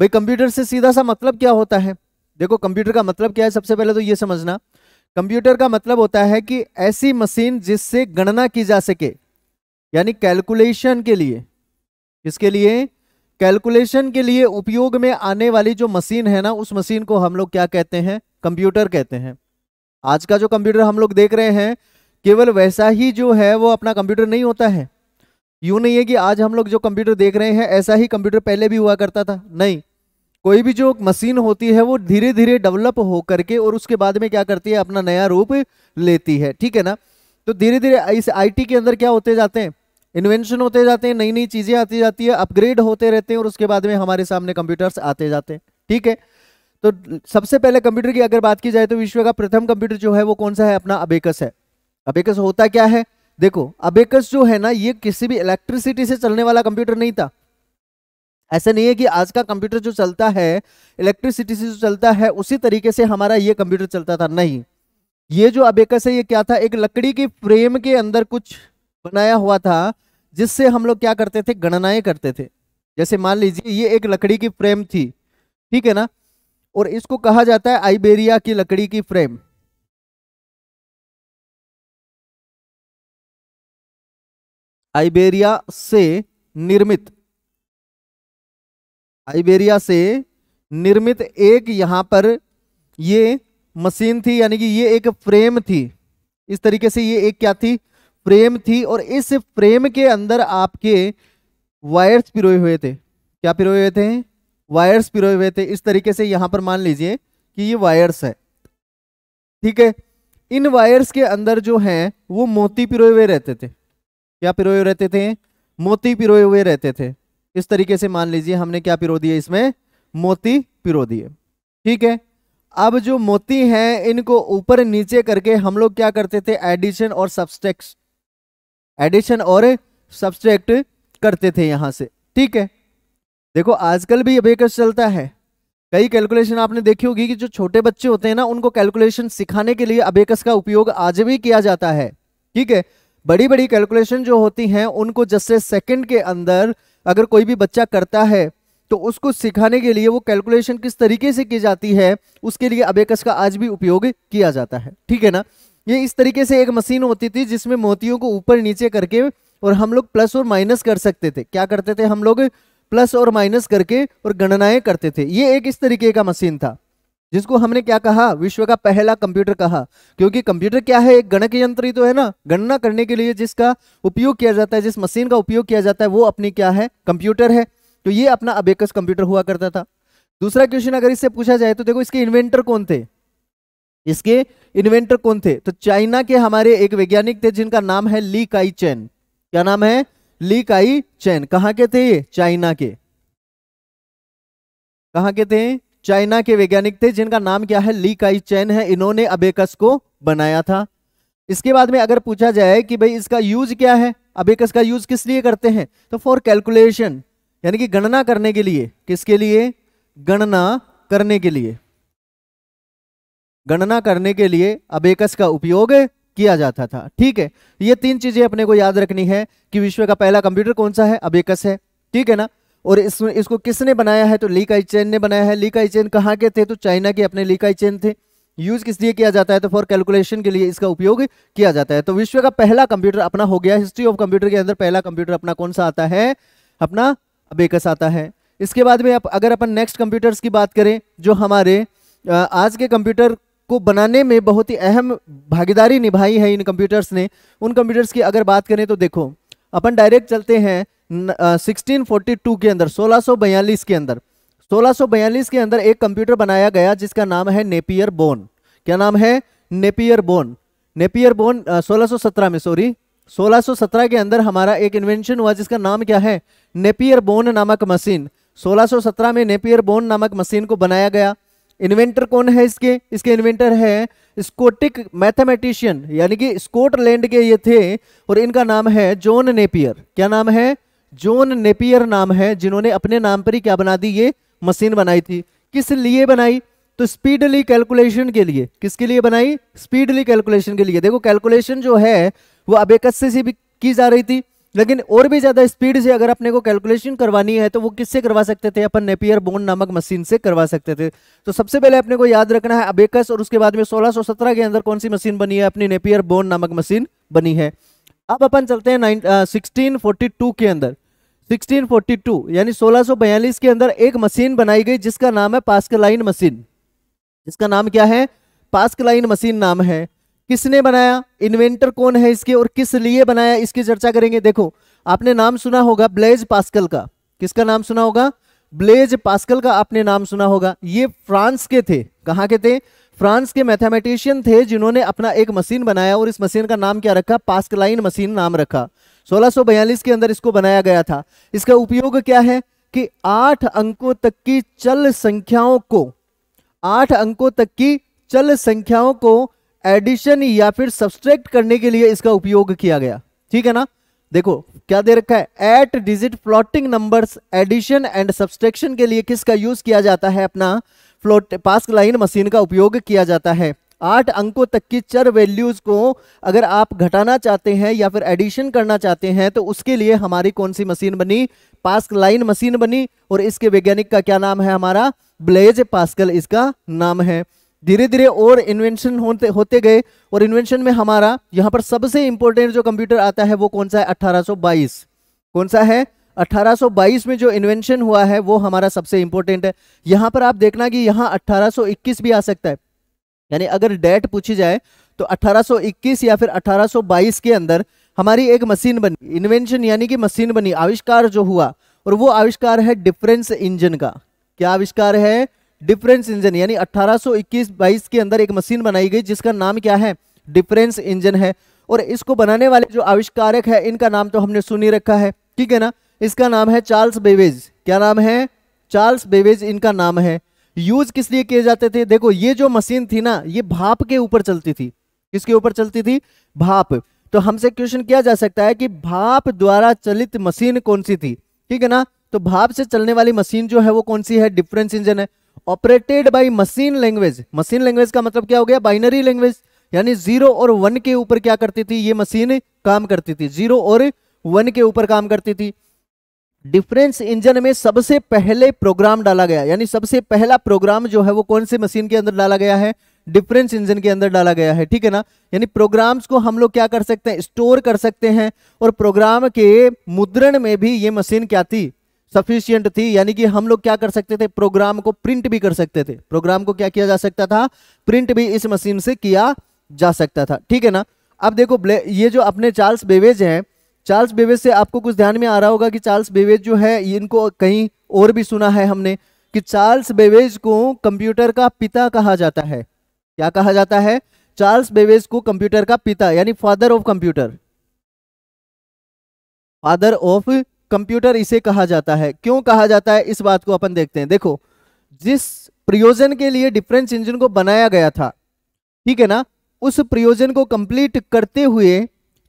भाई कंप्यूटर से सीधा सा मतलब क्या होता है देखो कंप्यूटर का मतलब क्या है सबसे पहले तो ये समझना कंप्यूटर का मतलब होता है कि ऐसी मशीन जिससे गणना की जा सके यानी कैलकुलेशन के लिए इसके लिए कैलकुलेशन के लिए उपयोग में आने वाली जो मशीन है ना उस मशीन को हम लोग क्या कहते हैं कंप्यूटर कहते हैं आज का जो कंप्यूटर हम लोग देख रहे हैं केवल वैसा ही जो है वो अपना कंप्यूटर नहीं होता है यूँ नहीं है कि आज हम लोग जो कंप्यूटर देख रहे हैं ऐसा ही कंप्यूटर पहले भी हुआ करता था नहीं कोई भी जो मशीन होती है वो धीरे धीरे डेवलप हो करके और उसके बाद में क्या करती है अपना नया रूप लेती है ठीक है ना तो धीरे धीरे इस आईटी के अंदर क्या होते जाते हैं इन्वेंशन होते जाते हैं नई नई चीज़ें आती जाती है अपग्रेड होते रहते हैं और उसके बाद में हमारे सामने कंप्यूटर्स आते जाते हैं ठीक है तो सबसे पहले कंप्यूटर की अगर बात की जाए तो विश्व का प्रथम कंप्यूटर जो है वो कौन सा है अपना अबेकस है अबेकस होता क्या है देखो अबेकस जो है ना ये किसी भी इलेक्ट्रिसिटी से चलने वाला कंप्यूटर नहीं था ऐसा नहीं है कि आज का कंप्यूटर जो चलता है इलेक्ट्रिसिटी से जो चलता है उसी तरीके से हमारा ये कंप्यूटर चलता था नहीं ये जो अबेकस है ये क्या था एक लकड़ी के फ्रेम के अंदर कुछ बनाया हुआ था जिससे हम लोग क्या करते थे गणनाएं करते थे जैसे मान लीजिए ये एक लकड़ी की फ्रेम थी ठीक है ना और इसको कहा जाता है आइबेरिया की लकड़ी की फ्रेम आइबेरिया से निर्मित आइबेरिया से निर्मित एक यहां पर ये मशीन थी यानी कि ये एक फ्रेम थी इस तरीके से ये एक क्या थी फ्रेम थी और इस फ्रेम के अंदर आपके वायर्स पिरोए हुए थे क्या पिरोए हुए थे वायर्स पिरोए हुए थे इस तरीके से यहां पर मान लीजिए कि ये वायर्स है ठीक है इन वायर्स के अंदर जो है वो मोती पिरोए हुए रहते थे क्या पिरोए रहते थे मोती पिरोए हुए रहते थे इस तरीके से मान लीजिए हमने क्या पिरो दिए इसमें मोती पिरो दिए ठीक है अब जो मोती हैं इनको ऊपर नीचे करके हम लोग क्या करते थे एडिशन और सब्सट्रैक्ट एडिशन और सब्सट्रैक्ट करते थे यहां से ठीक है देखो आजकल भी अबेकस चलता है कई कैलकुलेशन आपने देखी होगी कि जो छोटे बच्चे होते हैं ना उनको कैलकुलेशन सिखाने के लिए अबेकस का उपयोग आज भी किया जाता है ठीक है बड़ी बड़ी कैलकुलेशन जो होती हैं उनको जस्ट सेकंड के अंदर अगर कोई भी बच्चा करता है तो उसको सिखाने के लिए वो कैलकुलेशन किस तरीके से की जाती है उसके लिए अबेकस का आज भी उपयोग किया जाता है ठीक है ना ये इस तरीके से एक मशीन होती थी जिसमें मोतियों को ऊपर नीचे करके और हम लोग प्लस और माइनस कर सकते थे क्या करते थे हम लोग प्लस और माइनस करके और गणनाएं करते थे ये एक इस तरीके का मशीन था जिसको हमने क्या कहा विश्व का पहला कंप्यूटर कहा क्योंकि कंप्यूटर क्या है एक गणक यंत्र ही तो है ना गणना करने के लिए जिसका उपयोग किया जाता है जिस मशीन का उपयोग किया जाता है वो अपनी क्या है कंप्यूटर है तो ये अपना अबेकस कंप्यूटर हुआ करता था दूसरा क्वेश्चन अगर इससे पूछा जाए तो देखो इसके इन्वेंटर कौन थे इसके इन्वेंटर कौन थे तो चाइना के हमारे एक वैज्ञानिक थे जिनका नाम है ली काई चैन क्या नाम है ली काई चैन कहा के थे ये चाइना के कहा के थे चाइना के वैज्ञानिक थे जिनका नाम क्या है ली काई चैन है इन्होंने अबेकस को बनाया था इसके बाद में अगर पूछा जाए कि भाई इसका यूज क्या है अबेकस का यूज किस लिए करते हैं तो फॉर कैलकुलेशन यानी कि गणना करने के लिए किसके लिए गणना करने के लिए गणना करने के लिए अबेकस का उपयोग किया जाता था ठीक है ये तीन चीजें अपने को याद रखनी है कि विश्व का पहला कंप्यूटर कौन सा है अबेकस है ठीक है ना और इसमें इसको किसने बनाया है तो ली काई चेन ने बनाया है ली काई चेन कहाँ के थे तो चाइना के अपने ली काई चेन थे यूज किस लिए किया जाता है तो फॉर कैलकुलेशन के लिए इसका उपयोग किया जाता है तो विश्व का पहला कंप्यूटर अपना हो गया हिस्ट्री ऑफ कंप्यूटर के अंदर पहला कंप्यूटर अपना कौन सा आता है अपना अबेकस आता है इसके बाद में आप अगर अपन नेक्स्ट कंप्यूटर्स की बात करें जो हमारे आज के कंप्यूटर को बनाने में बहुत ही अहम भागीदारी निभाई है इन कंप्यूटर्स ने उन कंप्यूटर्स की अगर बात करें तो देखो अपन डायरेक्ट चलते हैं 1642 के अंदर 1642 के अंदर 1642 के अंदर एक कंप्यूटर बनाया गया जिसका नाम है नेपियर बोन क्या नाम है नेपियर बोन नेपियर बोन सोलह में सॉरी 1617 के अंदर हमारा एक इन्वेंशन हुआ जिसका नाम क्या है नेपियर बोन नामक मशीन 1617 में नेपियर बोन नामक मशीन को बनाया गया इन्वेंटर कौन है इसके इसके इन्वेंटर है स्कोटिक मैथमेटिशियन यानी कि स्कॉटलैंड के ये थे और इनका नाम है जॉन नेपियर क्या नाम है जोन नेपियर नाम है जिन्होंने अपने नाम पर ही क्या बना दी ये मशीन बनाई थी किस लिए बनाई तो स्पीडली कैलकुलेशन के लिए किसके लिए बनाई स्पीडली कैलकुलेशन के लिए देखो कैलकुलेशन जो है वो अबेकस से भी की जा रही थी लेकिन और भी ज्यादा स्पीड से अगर अपने को कैलकुलेशन करवानी है तो वो किससे करवा सकते थे अपन नेपियर बोन नामक मशीन से करवा सकते थे तो सबसे पहले अपने को याद रखना है अबेकस और उसके बाद में 1617 के अंदर कौन सी मशीन बनी है अपनी नेपियर बोन नामक मशीन बनी है अब अपन चलते हैं सिक्सटीन के अंदर 1642 यानी 1642 के अंदर एक मशीन बनाई गई जिसका नाम है पास्कलाइन मशीन इसका नाम क्या है पास्कलाइन मशीन नाम है किसने बनाया इन्वेंटर कौन है इसके और किस लिए बनाया इसकी चर्चा करेंगे देखो आपने नाम सुना होगा ब्लेज पास्कल का किसका नाम सुना होगा ब्लेज पास्कल का आपने नाम सुना होगा ये फ्रांस के थे कहाँ के थे फ्रांस के मैथमेटिशियन थे जिन्होंने अपना एक मशीन बनाया और इस मशीन का नाम क्या रखा पास्कलाइन मशीन नाम रखा 1642 के अंदर इसको बनाया गया था इसका उपयोग क्या है कि आठ अंकों तक की चल संख्याओं को आठ अंकों तक की चल संख्याओं को एडिशन या फिर सब्सट्रैक्ट करने के लिए इसका उपयोग किया गया ठीक है ना देखो क्या दे रखा है eight digit floating numbers addition and subtraction के लिए किसका यूज किया जाता है अपना फ्लोट पास्क लाइन मशीन का उपयोग किया जाता है आठ अंकों तक की चर वैल्यूज को अगर आप घटाना चाहते हैं या फिर एडिशन करना चाहते हैं तो उसके लिए हमारी कौन सी मशीन बनी पास्क लाइन मशीन बनी और इसके वैज्ञानिक का क्या नाम है हमारा ब्लेज पास्कल इसका नाम है धीरे धीरे और इन्वेंशन होते होते गए और इन्वेंशन में हमारा यहाँ पर सबसे इंपॉर्टेंट जो कंप्यूटर आता है वो कौन सा है 1822 कौन सा है 1822 में जो इन्वेंशन हुआ है वो हमारा सबसे इंपॉर्टेंट है यहाँ पर आप देखना कि यहाँ 1821 भी आ सकता है यानी अगर डेट पूछी जाए तो 1821 या फिर 1822 के अंदर हमारी एक मशीन बनी इन्वेंशन यानी कि मशीन बनी आविष्कार जो हुआ और वो आविष्कार है डिफरेंस इंजन का क्या आविष्कार है डिफरेंस इंजन यानी 1821-22 के अंदर एक मशीन बनाई गई जिसका नाम क्या है डिफरेंस इंजन है और इसको बनाने वाले जो आविष्कारक है इनका नाम तो हमने सुनी रखा है ठीक है ना इसका नाम है चार्ल्स बेवेज क्या नाम है चार्ल्स बेवेज इनका नाम है यूज किस लिए किए जाते थे देखो ये जो मशीन थी ना ये भाप के ऊपर चलती थी किसके ऊपर चलती थी भाप तो हमसे क्वेश्चन किया जा सकता है कि भाप द्वारा चलित मशीन कौन सी थी ठीक है ना तो भाप से चलने वाली मशीन जो है वो कौन सी है डिफरेंस इंजन है operated by machine language machine language का मतलब क्या हो गया बाइनरी लैंग्वेज यानी जीरो और वन के ऊपर क्या करती थी ये मशीन काम करती थी जीरो और वन के ऊपर काम करती थी डिफरेंस इंजन में सबसे पहले प्रोग्राम डाला गया यानी सबसे पहला प्रोग्राम जो है वो कौन से मशीन के अंदर डाला गया है डिफरेंस इंजन के अंदर डाला गया है ठीक है ना यानी प्रोग्राम्स को हम लोग क्या कर सकते हैं स्टोर कर सकते हैं और प्रोग्राम के मुद्रण में भी ये मशीन क्या थी सफिशियंट थी यानी कि हम लोग क्या कर सकते थे प्रोग्राम को प्रिंट भी कर सकते थे प्रोग्राम को क्या किया जा सकता था प्रिंट भी इस मशीन से किया जा सकता था ठीक है ना अब देखो ये जो अपने चार्ल्स बेवेज हैं चार्ल्स बेवेज से आपको कुछ ध्यान में आ रहा होगा कि चार्ल्स बेवेज जो है इनको कहीं और भी सुना है हमने कि चार्ल्स बेवेज को कंप्यूटर का पिता कहा जाता है क्या कहा जाता है चार्ल्स बेवेज को कंप्यूटर का पिता यानी father of computer father of computer इसे कहा जाता है क्यों कहा जाता है इस बात को अपन देखते हैं देखो जिस प्रयोजन के लिए डिफरेंस इंजन को बनाया गया था ठीक है ना उस प्रयोजन को कंप्लीट करते हुए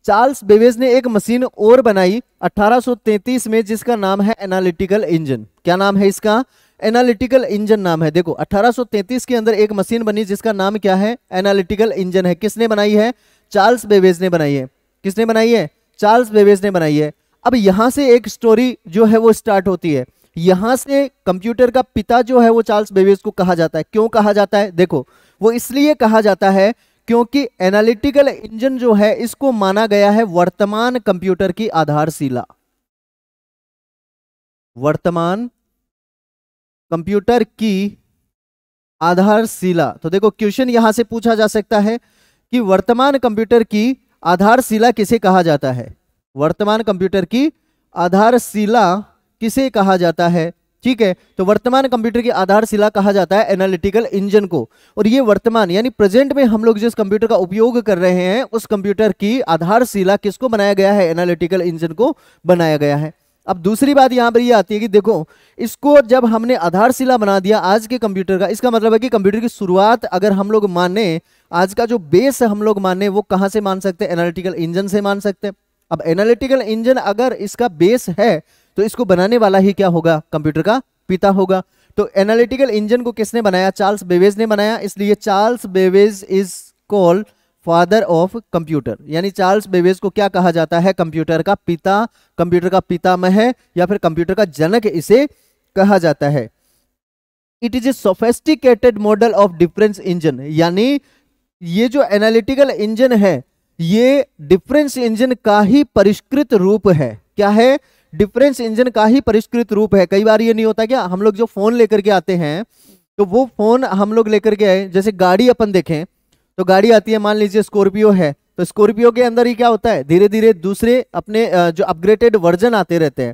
चार्ल्स बेबेज ने एक मशीन और बनाई 1833 में जिसका नाम है एनालिटिकल इंजन क्या नाम है इसका एनालिटिकल इंजन नाम है देखो 1833 के अंदर एक मशीन बनी जिसका नाम क्या है एनालिटिकल इंजन है किसने बनाई है चार्ल्स बेबेज ने बनाई है किसने बनाई है चार्ल्स बेबेज ने बनाई है अब यहां से एक स्टोरी जो है वो स्टार्ट होती है यहां से कंप्यूटर का पिता जो है वो चार्ल्स बेबेज को कहा जाता है क्यों कहा जाता है देखो वो इसलिए कहा जाता है क्योंकि एनालिटिकल इंजन जो है इसको माना गया है वर्तमान कंप्यूटर की आधारशिला वर्तमान कंप्यूटर की आधारशिला तो देखो क्वेश्चन यहां से पूछा जा सकता है कि वर्तमान कंप्यूटर की आधारशिला किसे कहा जाता है वर्तमान कंप्यूटर की आधारशिला किसे कहा जाता है ठीक है तो वर्तमान कंप्यूटर की आधारशिला कहा जाता है एनालिटिकल इंजन को और ये वर्तमान यानी प्रेजेंट में हम लोग जिस कंप्यूटर का उपयोग कर रहे हैं उस कंप्यूटर की आधारशिला किसको बनाया गया है एनालिटिकल इंजन को बनाया गया है अब दूसरी बात यहां पर ये यह आती है कि देखो इसको जब हमने आधारशिला बना दिया आज के कंप्यूटर का इसका मतलब है कि कंप्यूटर की शुरुआत अगर हम लोग माने आज का जो बेस हम लोग माने वो कहां से मान सकते हैं एनालिटिकल इंजन से मान सकते हैं अब एनालिटिकल इंजन अगर इसका बेस है तो इसको बनाने वाला ही क्या होगा कंप्यूटर का पिता होगा तो एनालिटिकल इंजन को किसने बनाया चार्ल्स बेवेज ने बनाया इसलिए Charles Babbage is called father of computer यानी चार्ल्स बेवेज को क्या कहा जाता है कंप्यूटर का पिता कंप्यूटर का पिता मह या फिर कंप्यूटर का जनक इसे कहा जाता है it is a sophisticated model of difference engine यानी ये जो एनालिटिकल इंजन है ये डिफरेंस इंजन का ही परिष्कृत रूप है क्या है डिफरेंस इंजन का ही परिष्कृत रूप है कई बार ये नहीं होता क्या हम लोग जो फोन लेकर के आते हैं तो वो फोन हम लोग लेकर के आए जैसे गाड़ी अपन देखें तो गाड़ी आती है मान लीजिए स्कॉर्पियो है तो स्कॉर्पियो के अंदर ही क्या होता है धीरे धीरे दूसरे अपने जो अपग्रेडेड वर्जन आते रहते हैं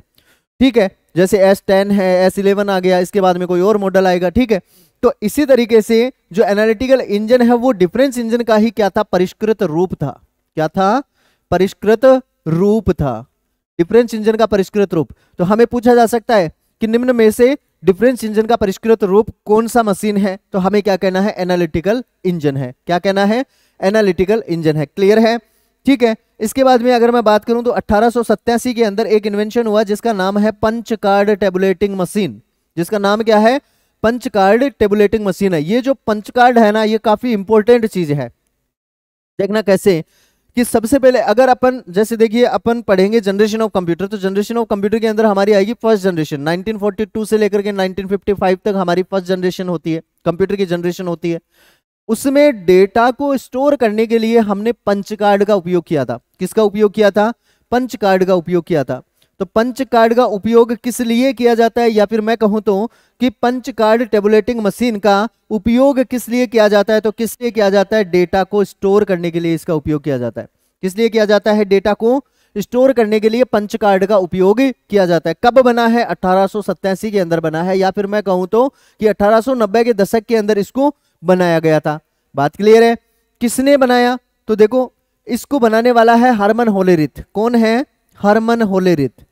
ठीक है जैसे एस टेन है एस इलेवन आ गया इसके बाद में कोई और मॉडल आएगा ठीक है तो इसी तरीके से जो एनालिटिकल इंजन है वो डिफरेंस इंजन का ही क्या था परिष्कृत रूप था क्या था परिष्कृत रूप था डिफरेंस इंजन का परिष्कृत रूप तो हमें पूछा जा सकता है कि निम्न में से डिफरेंस इंजन का परिष्कृत रूप कौन सा मशीन है तो हमें क्या कहना है एनालिटिकल इंजन है क्या कहना है एनालिटिकल इंजन है क्लियर है ठीक है इसके बाद में अगर मैं बात करूं तो अठारह के अंदर एक इन्वेंशन हुआ जिसका नाम है पंच कार्ड टेबुलेटिंग मशीन जिसका नाम क्या है पंच कार्ड टेबुलेटिंग मशीन है ये जो पंच कार्ड है ना ये काफी इंपॉर्टेंट चीज है देखना कैसे कि सबसे पहले अगर अपन जैसे देखिए अपन पढ़ेंगे जनरेशन ऑफ कंप्यूटर तो जनरेशन ऑफ कंप्यूटर के अंदर हमारी आएगी फर्स्ट जनरेशन 1942 से लेकर के 1955 तक हमारी फर्स्ट जनरेशन होती है कंप्यूटर की जनरेशन होती है उसमें डेटा को स्टोर करने के लिए हमने पंच कार्ड का उपयोग किया था किसका उपयोग किया था पंच कार्ड का उपयोग किया था तो पंच कार्ड का उपयोग किस लिए किया जाता है या फिर मैं कहूं तो कि पंच कार्ड टेबुलेटिंग मशीन का उपयोग किस लिए किया जाता है तो किस लिए किया जाता है डेटा को स्टोर करने के लिए इसका उपयोग किया जाता है किस लिए किया जाता है डेटा को स्टोर करने के लिए पंच कार्ड का उपयोग किया जाता है कब बना है अठारह के अंदर बना है या फिर मैं कहूं तो कि अठारह के दशक के अंदर इसको बनाया गया था बात क्लियर है किसने बनाया तो देखो इसको बनाने वाला है हरमन होलेरिथ कौन है हरमन होलेरिथ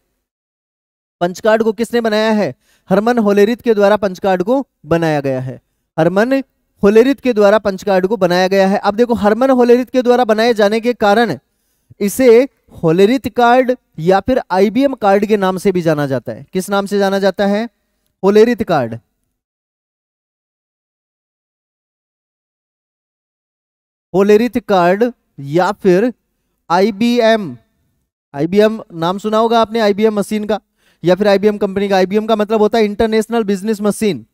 पंचकार्ड को किसने बनाया है हरमन होलेरित के द्वारा पंचकार्ड को बनाया गया है हरमन होलेरित के द्वारा पंचकार्ड को बनाया गया है अब देखो हरमन होलेरित के द्वारा बनाए जाने के कारण इसे होलेरित कार्ड या फिर आईबीएम कार्ड के नाम से भी जाना जाता है किस नाम से जाना जाता है होलेरित कार्ड होलेरित कार्ड या फिर आईबीएम आईबीएम नाम सुना होगा आपने आईबीएम मशीन का या फिर आईबीएम कंपनी का आईबीएम का मतलब होता है international business machine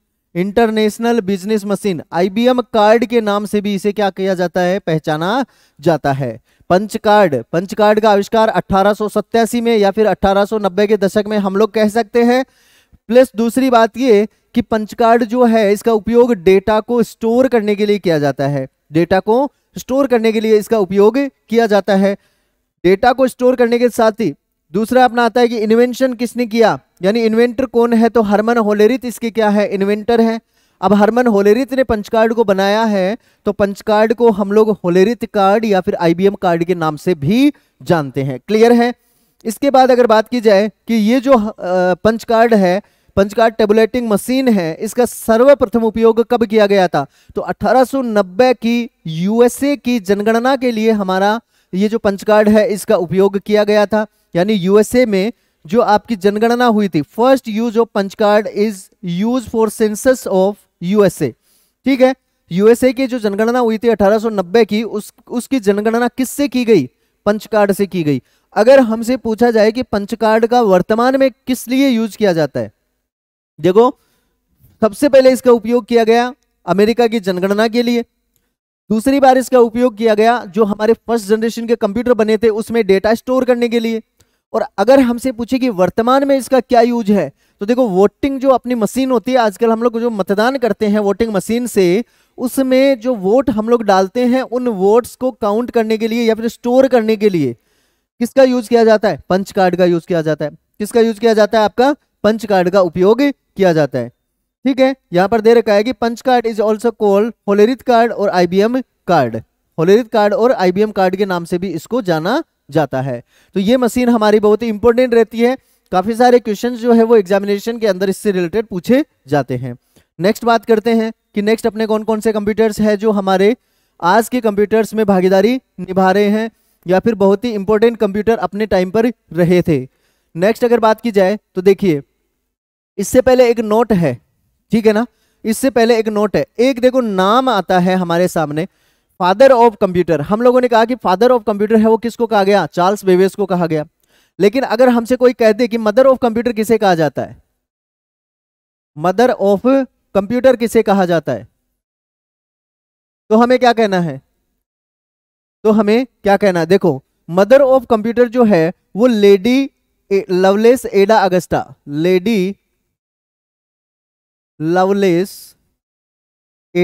international business machine IBM card के नाम से भी इसे क्या किया जाता है पहचाना जाता है पंच कार्ड पंच कार्ड का आविष्कार अठारह में या फिर 1890 के दशक में हम लोग कह सकते हैं प्लस दूसरी बात ये कि पंच कार्ड जो है इसका उपयोग डेटा को स्टोर करने के लिए किया जाता है डेटा को स्टोर करने के लिए इसका उपयोग किया जाता है डेटा को स्टोर करने के साथ ही दूसरा अपना आता है कि इन्वेंशन किसने किया यानी इन्वेंटर कौन है तो हरमन होलेरित इसके क्या है इन्वेंटर है अब हरमन होलेरित ने पंचकार्ड को बनाया है तो पंचकार्ड को हम लोग होलेरित कार्ड या फिर आईबीएम कार्ड के नाम से भी जानते हैं क्लियर है इसके बाद अगर बात की जाए कि ये जो पंचकार्ड है पंचकार्ड टेबुलेटिंग मशीन है इसका सर्वप्रथम उपयोग कब किया गया था तो 1890 की यूएसए की जनगणना के लिए हमारा ये जो पंचकार्ड है इसका उपयोग किया गया था यानी यूएसए में जो आपकी जनगणना हुई थी first use of punch card is use for census of USA ठीक है यूएसए की जो जनगणना हुई थी 1890 की उस उसकी जनगणना किससे की गई पंच कार्ड से की गई अगर हमसे पूछा जाए कि पंच कार्ड का वर्तमान में किस लिए यूज किया जाता है देखो सबसे पहले इसका उपयोग किया गया अमेरिका की जनगणना के लिए दूसरी बार इसका उपयोग किया गया जो हमारे फर्स्ट जनरेशन के कंप्यूटर बने थे उसमें डेटा स्टोर करने के लिए और अगर हमसे पूछे कि वर्तमान में इसका क्या यूज है तो देखो वोटिंग जो अपनी मशीन होती है आजकल हम लोग जो मतदान करते हैं वोटिंग मशीन से उसमें जो वोट हम लोग डालते हैं उन वोट्स को काउंट करने के लिए या फिर स्टोर करने के लिए किसका यूज किया जाता है पंच कार्ड का यूज किया जाता है किसका यूज किया जाता है आपका पंच कार्ड का उपयोग किया जाता है ठीक है यहां पर दे रखा है कि punch card is also called Hollerith card और आईबीएम कार्ड होलेरित कार्ड और आईबीएम कार्ड के नाम से भी इसको जाना जाता है तो ये मशीन हमारी बहुत ही इंपॉर्टेंट रहती है काफी सारे क्वेश्चन जो है वो एग्जामिनेशन के अंदर इससे रिलेटेड पूछे जाते हैं नेक्स्ट बात करते हैं कि नेक्स्ट अपने कौन कौन से कंप्यूटर्स है जो हमारे आज के कंप्यूटर्स में भागीदारी निभा रहे हैं या फिर बहुत ही इंपॉर्टेंट कंप्यूटर अपने टाइम पर रहे थे नेक्स्ट अगर बात की जाए तो देखिए इससे पहले एक नोट है ठीक है ना इससे पहले एक नोट है एक देखो नाम आता है हमारे सामने फादर ऑफ कंप्यूटर हम लोगों ने कहा कि फादर ऑफ कंप्यूटर है वो किसको कहा गया चार्ल्स बेवेज को कहा गया लेकिन अगर हमसे कोई कह दे कि मदर ऑफ कंप्यूटर किसे कहा जाता है मदर ऑफ कंप्यूटर किसे कहा जाता है तो हमें क्या कहना है तो हमें क्या कहना है देखो मदर ऑफ कंप्यूटर जो है वो Lady Lovelace Ada Augusta Lady Lovelace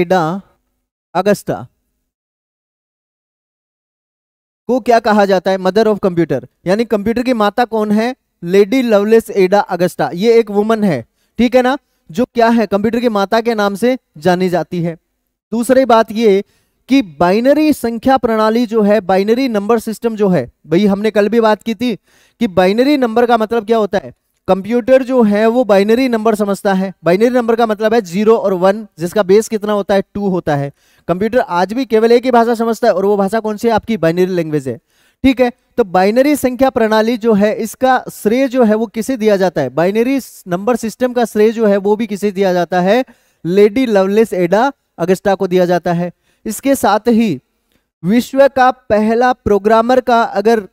Ada Augusta को क्या कहा जाता है मदर ऑफ कंप्यूटर यानी कंप्यूटर की माता कौन है लेडी लवलेस एडा अगस्टा ये एक वुमन है ठीक है ना जो क्या है कंप्यूटर की माता के नाम से जानी जाती है दूसरी बात ये कि बाइनरी संख्या प्रणाली जो है बाइनरी नंबर सिस्टम जो है भाई हमने कल भी बात की थी कि बाइनरी नंबर का मतलब क्या होता है कंप्यूटर जो है वो बाइनरी नंबर समझता है बाइनरी नंबर का मतलब है जीरो और वन जिसका बेस कितना होता है टू होता है कंप्यूटर आज भी केवल एक ही भाषा समझता है और वो भाषा कौन सी है आपकी बाइनरी लैंग्वेज है ठीक है तो बाइनरी संख्या प्रणाली जो है इसका श्रेय जो है वो किसे दिया जाता है बाइनरी नंबर सिस्टम का श्रेय जो है वो भी किसे दिया जाता है लेडी लवलेस एडा अगस्टा को दिया जाता है इसके साथ ही विश्व का पहला प्रोग्रामर का अगर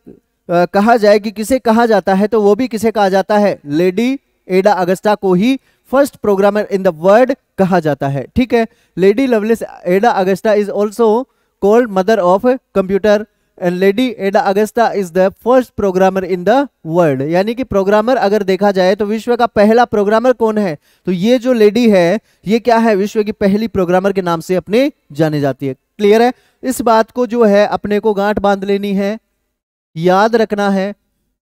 कहा जाए कि किसे कहा जाता है तो वो भी किसे कहा जाता है लेडी एडा अगस्टा को ही first programmer in the world कहा जाता है ठीक है Lady Lovelace Ada Augusta is also called mother of computer and Lady Ada Augusta is the first programmer in the world यानी कि प्रोग्रामर अगर देखा जाए तो विश्व का पहला प्रोग्रामर कौन है तो ये जो लेडी है ये क्या है विश्व की पहली प्रोग्रामर के नाम से अपने जाने जाती है क्लियर है इस बात को जो है अपने को गांठ बांध लेनी है याद रखना है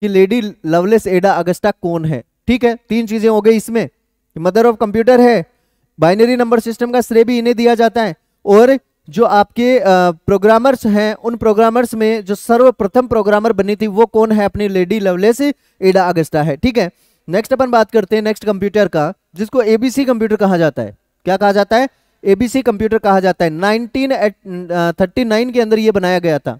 कि लेडी लवलेस एडा अगस्टा कौन है ठीक है तीन चीजें हो गई इसमें मदर ऑफ कंप्यूटर है बाइनरी नंबर सिस्टम का श्रेय भी इन्हें दिया जाता है और जो आपके प्रोग्रामर्स हैं उन प्रोग्रामर्स में जो सर्वप्रथम प्रोग्रामर बनी थी वो कौन है अपनी लेडी लवलेस एडा अगस्टा है ठीक है नेक्स्ट अपन बात करते हैं नेक्स्ट कंप्यूटर का जिसको एबीसी कंप्यूटर कहा जाता है क्या कहा जाता है एबीसी कंप्यूटर कहा जाता है नाइनटीन थर्टी नाइन के अंदर ये बनाया गया था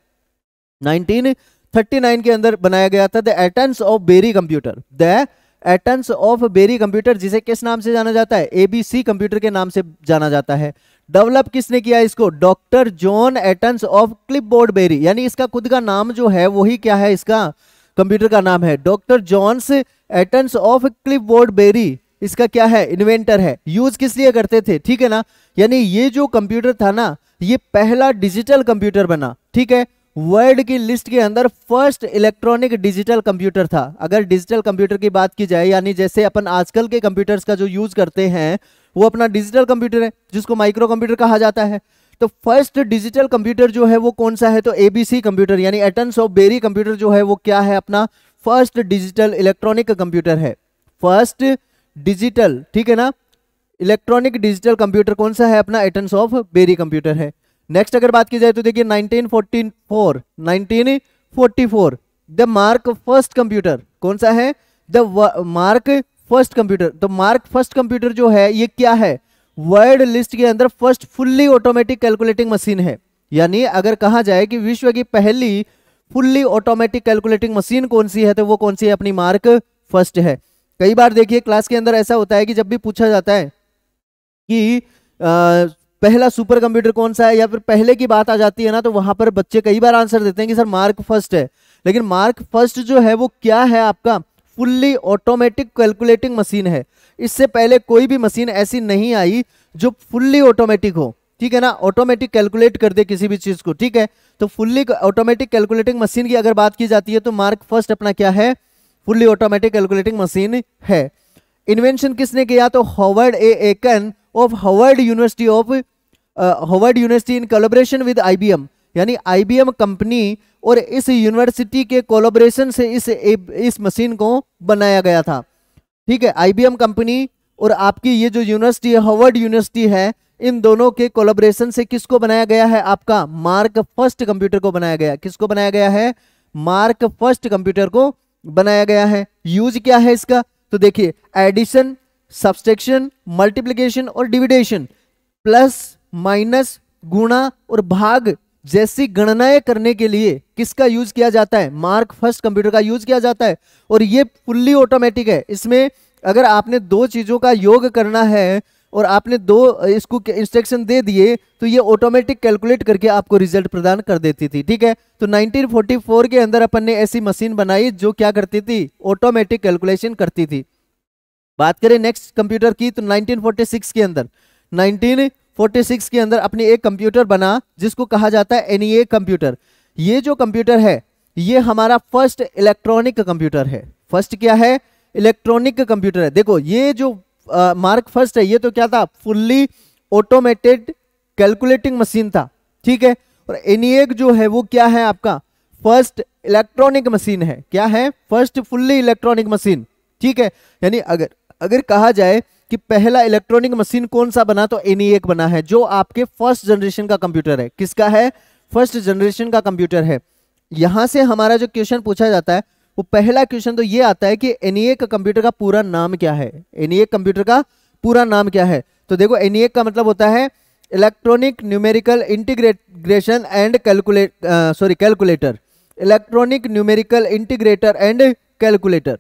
नाइनटीन 1939 के अंदर बनाया गया था the Atanasoff Berry computer the Atanasoff Berry computer जिसे किस नाम से जाना जाता है एबीसी कंप्यूटर के नाम से जाना जाता है डेवलप किसने किया इसको doctor John Atanasoff Clifford Berry यानी इसका खुद का नाम जो है वही क्या है इसका कंप्यूटर का नाम है doctor Johns Atanasoff Clifford Berry इसका क्या है इन्वेंटर है यूज किस लिए करते थे ठीक है ना यानी ये जो कंप्यूटर था ना ये पहला डिजिटल कंप्यूटर बना ठीक है वर्ल्ड की लिस्ट के अंदर फर्स्ट इलेक्ट्रॉनिक डिजिटल कंप्यूटर था अगर डिजिटल कंप्यूटर की बात की जाए यानी जैसे अपन आजकल के कंप्यूटर्स का जो यूज करते हैं वो अपना डिजिटल कंप्यूटर है जिसको माइक्रो कंप्यूटर कहा जाता है तो फर्स्ट डिजिटल कंप्यूटर जो है वो कौन सा है तो एबीसी कंप्यूटर यानी एटन ऑफ बेरी कंप्यूटर जो है वो क्या है अपना फर्स्ट डिजिटल इलेक्ट्रॉनिक कंप्यूटर है फर्स्ट डिजिटल ठीक है ना इलेक्ट्रॉनिक डिजिटल कंप्यूटर कौन सा है अपना एटन्स ऑफ बेरी कंप्यूटर है नेक्स्ट अगर बात की जाए तो देखिए 1944 1944 द मार्क फर्स्ट कंप्यूटर कौन सा है द मार्क फर्स्ट कंप्यूटर तो मार्क फर्स्ट कंप्यूटर जो है ये क्या है वर्ल्ड लिस्ट के अंदर first fully automatic calculating machine है यानी अगर कहा जाए कि विश्व की पहली फुल्ली ऑटोमेटिक कैलकुलेटिंग मशीन कौन सी है तो वो कौन सी है अपनी मार्क फर्स्ट है कई बार देखिए क्लास के अंदर ऐसा होता है कि जब भी पूछा जाता है कि पहला सुपर कंप्यूटर कौन सा है या फिर पहले की बात आ जाती है ना तो वहां पर बच्चे कई बार आंसर देते हैं कि सर मार्क फर्स्ट है लेकिन मार्क फर्स्ट जो है वो क्या है आपका फुल्ली ऑटोमेटिक कैलकुलेटिंग मशीन है इससे पहले कोई भी मशीन ऐसी नहीं आई जो फुल्ली ऑटोमेटिक हो ठीक है ना ऑटोमेटिक कैलकुलेट कर दे किसी भी चीज़ को ठीक है तो फुल्ली ऑटोमेटिक कैलकुलेटिंग मशीन की अगर बात की जाती है तो मार्क फर्स्ट अपना क्या है फुल्ली ऑटोमेटिक कैलकुलेटिंग मशीन है इन्वेंशन किसने किया तो Howard A Aiken of Harvard University of Harvard University in collaboration with I यानी एम कंपनी और इस यूनिवर्सिटी के कोलोब्रेशन से इस इस मशीन को बनाया गया था ठीक है आईबीएम कंपनी और आपकी ये जो यूनिवर्सिटी है हवर्ड यूनिवर्सिटी है इन दोनों के कोलोब्रेशन से किसको बनाया गया है आपका मार्क फर्स्ट कंप्यूटर को बनाया गया किसको बनाया गया है मार्क फर्स्ट कंप्यूटर को बनाया गया है यूज क्या है इसका तो देखिए एडिशन सब्सट्रेक्शन मल्टीप्लीकेशन और डिविडेशन प्लस माइनस गुणा और भाग जैसी गणनाएं करने के लिए किसका यूज किया जाता है मार्क फर्स्ट कंप्यूटर का यूज किया जाता है और ये फुल्ली ऑटोमेटिक है इसमें अगर आपने दो चीज़ों का योग करना है और आपने दो इसको इंस्ट्रक्शन दे दिए तो ये ऑटोमेटिक कैलकुलेट करके आपको रिजल्ट प्रदान कर देती थी ठीक है तो 1944 के अंदर अपन ने ऐसी मशीन बनाई जो क्या करती थी ऑटोमेटिक कैलकुलेशन करती थी बात करें नेक्स्ट कंप्यूटर की तो 1946 के अंदर 1946 के अंदर अपने एक कंप्यूटर बना जिसको कहा जाता है एन कंप्यूटर e ये जो कंप्यूटर है ये हमारा फर्स्ट इलेक्ट्रॉनिक कंप्यूटर है फर्स्ट क्या है इलेक्ट्रॉनिक कंप्यूटर है देखो ये जो मार्क uh, फर्स्ट है ये तो क्या था फुल्ली ऑटोमेटेड कैलकुलेटिंग मशीन था ठीक है और एनिएक e जो है वो क्या है आपका फर्स्ट इलेक्ट्रॉनिक मशीन है क्या है फर्स्ट फुल्ली इलेक्ट्रॉनिक मशीन ठीक है यानी अगर अगर कहा जाए कि पहला इलेक्ट्रॉनिक मशीन कौन सा बना तो एनी e बना है जो आपके फर्स्ट जनरेशन का कंप्यूटर है किसका है फर्स्ट जनरेशन का कंप्यूटर है यहां से हमारा जो क्वेश्चन पूछा जाता है वो पहला क्वेश्चन तो ये आता है कि एन e का कंप्यूटर का पूरा नाम क्या है एन कंप्यूटर e का पूरा नाम क्या है तो देखो एन का मतलब होता है electronic numerical integration and calculate sorry calculator electronic numerical integrator and calculator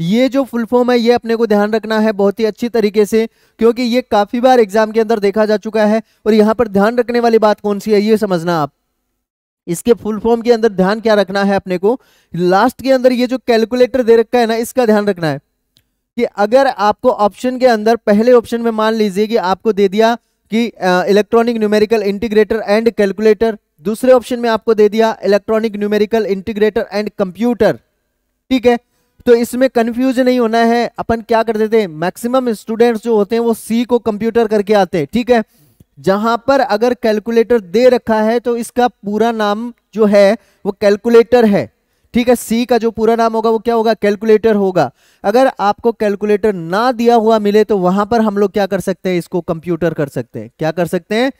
ये जो फुल फॉर्म है ये अपने को ध्यान रखना है बहुत ही अच्छी तरीके से क्योंकि ये काफ़ी बार एग्जाम के अंदर देखा जा चुका है और यहां पर ध्यान रखने वाली बात कौन सी है ये समझना आप इसके फुल फॉर्म के अंदर ध्यान क्या रखना है अपने को लास्ट के अंदर ये जो कैलकुलेटर दे रखा है ना इसका ध्यान रखना है कि अगर आपको ऑप्शन के अंदर पहले ऑप्शन में मान लीजिए कि आपको दे दिया कि electronic numerical integrator and calculator दूसरे ऑप्शन में आपको दे दिया electronic numerical integrator and computer ठीक है तो इसमें कंफ्यूज नहीं होना है अपन क्या कर देते मैक्सिमम स्टूडेंट्स जो होते हैं वो सी को कंप्यूटर करके आते हैं ठीक है जहां पर अगर कैलकुलेटर दे रखा है तो इसका पूरा नाम जो है वो कैलकुलेटर है ठीक है सी का जो पूरा नाम होगा वो क्या होगा कैलकुलेटर होगा अगर आपको कैलकुलेटर ना दिया हुआ मिले तो वहां पर हम लोग क्या कर सकते हैं इसको कंप्यूटर कर सकते हैं क्या कर सकते हैं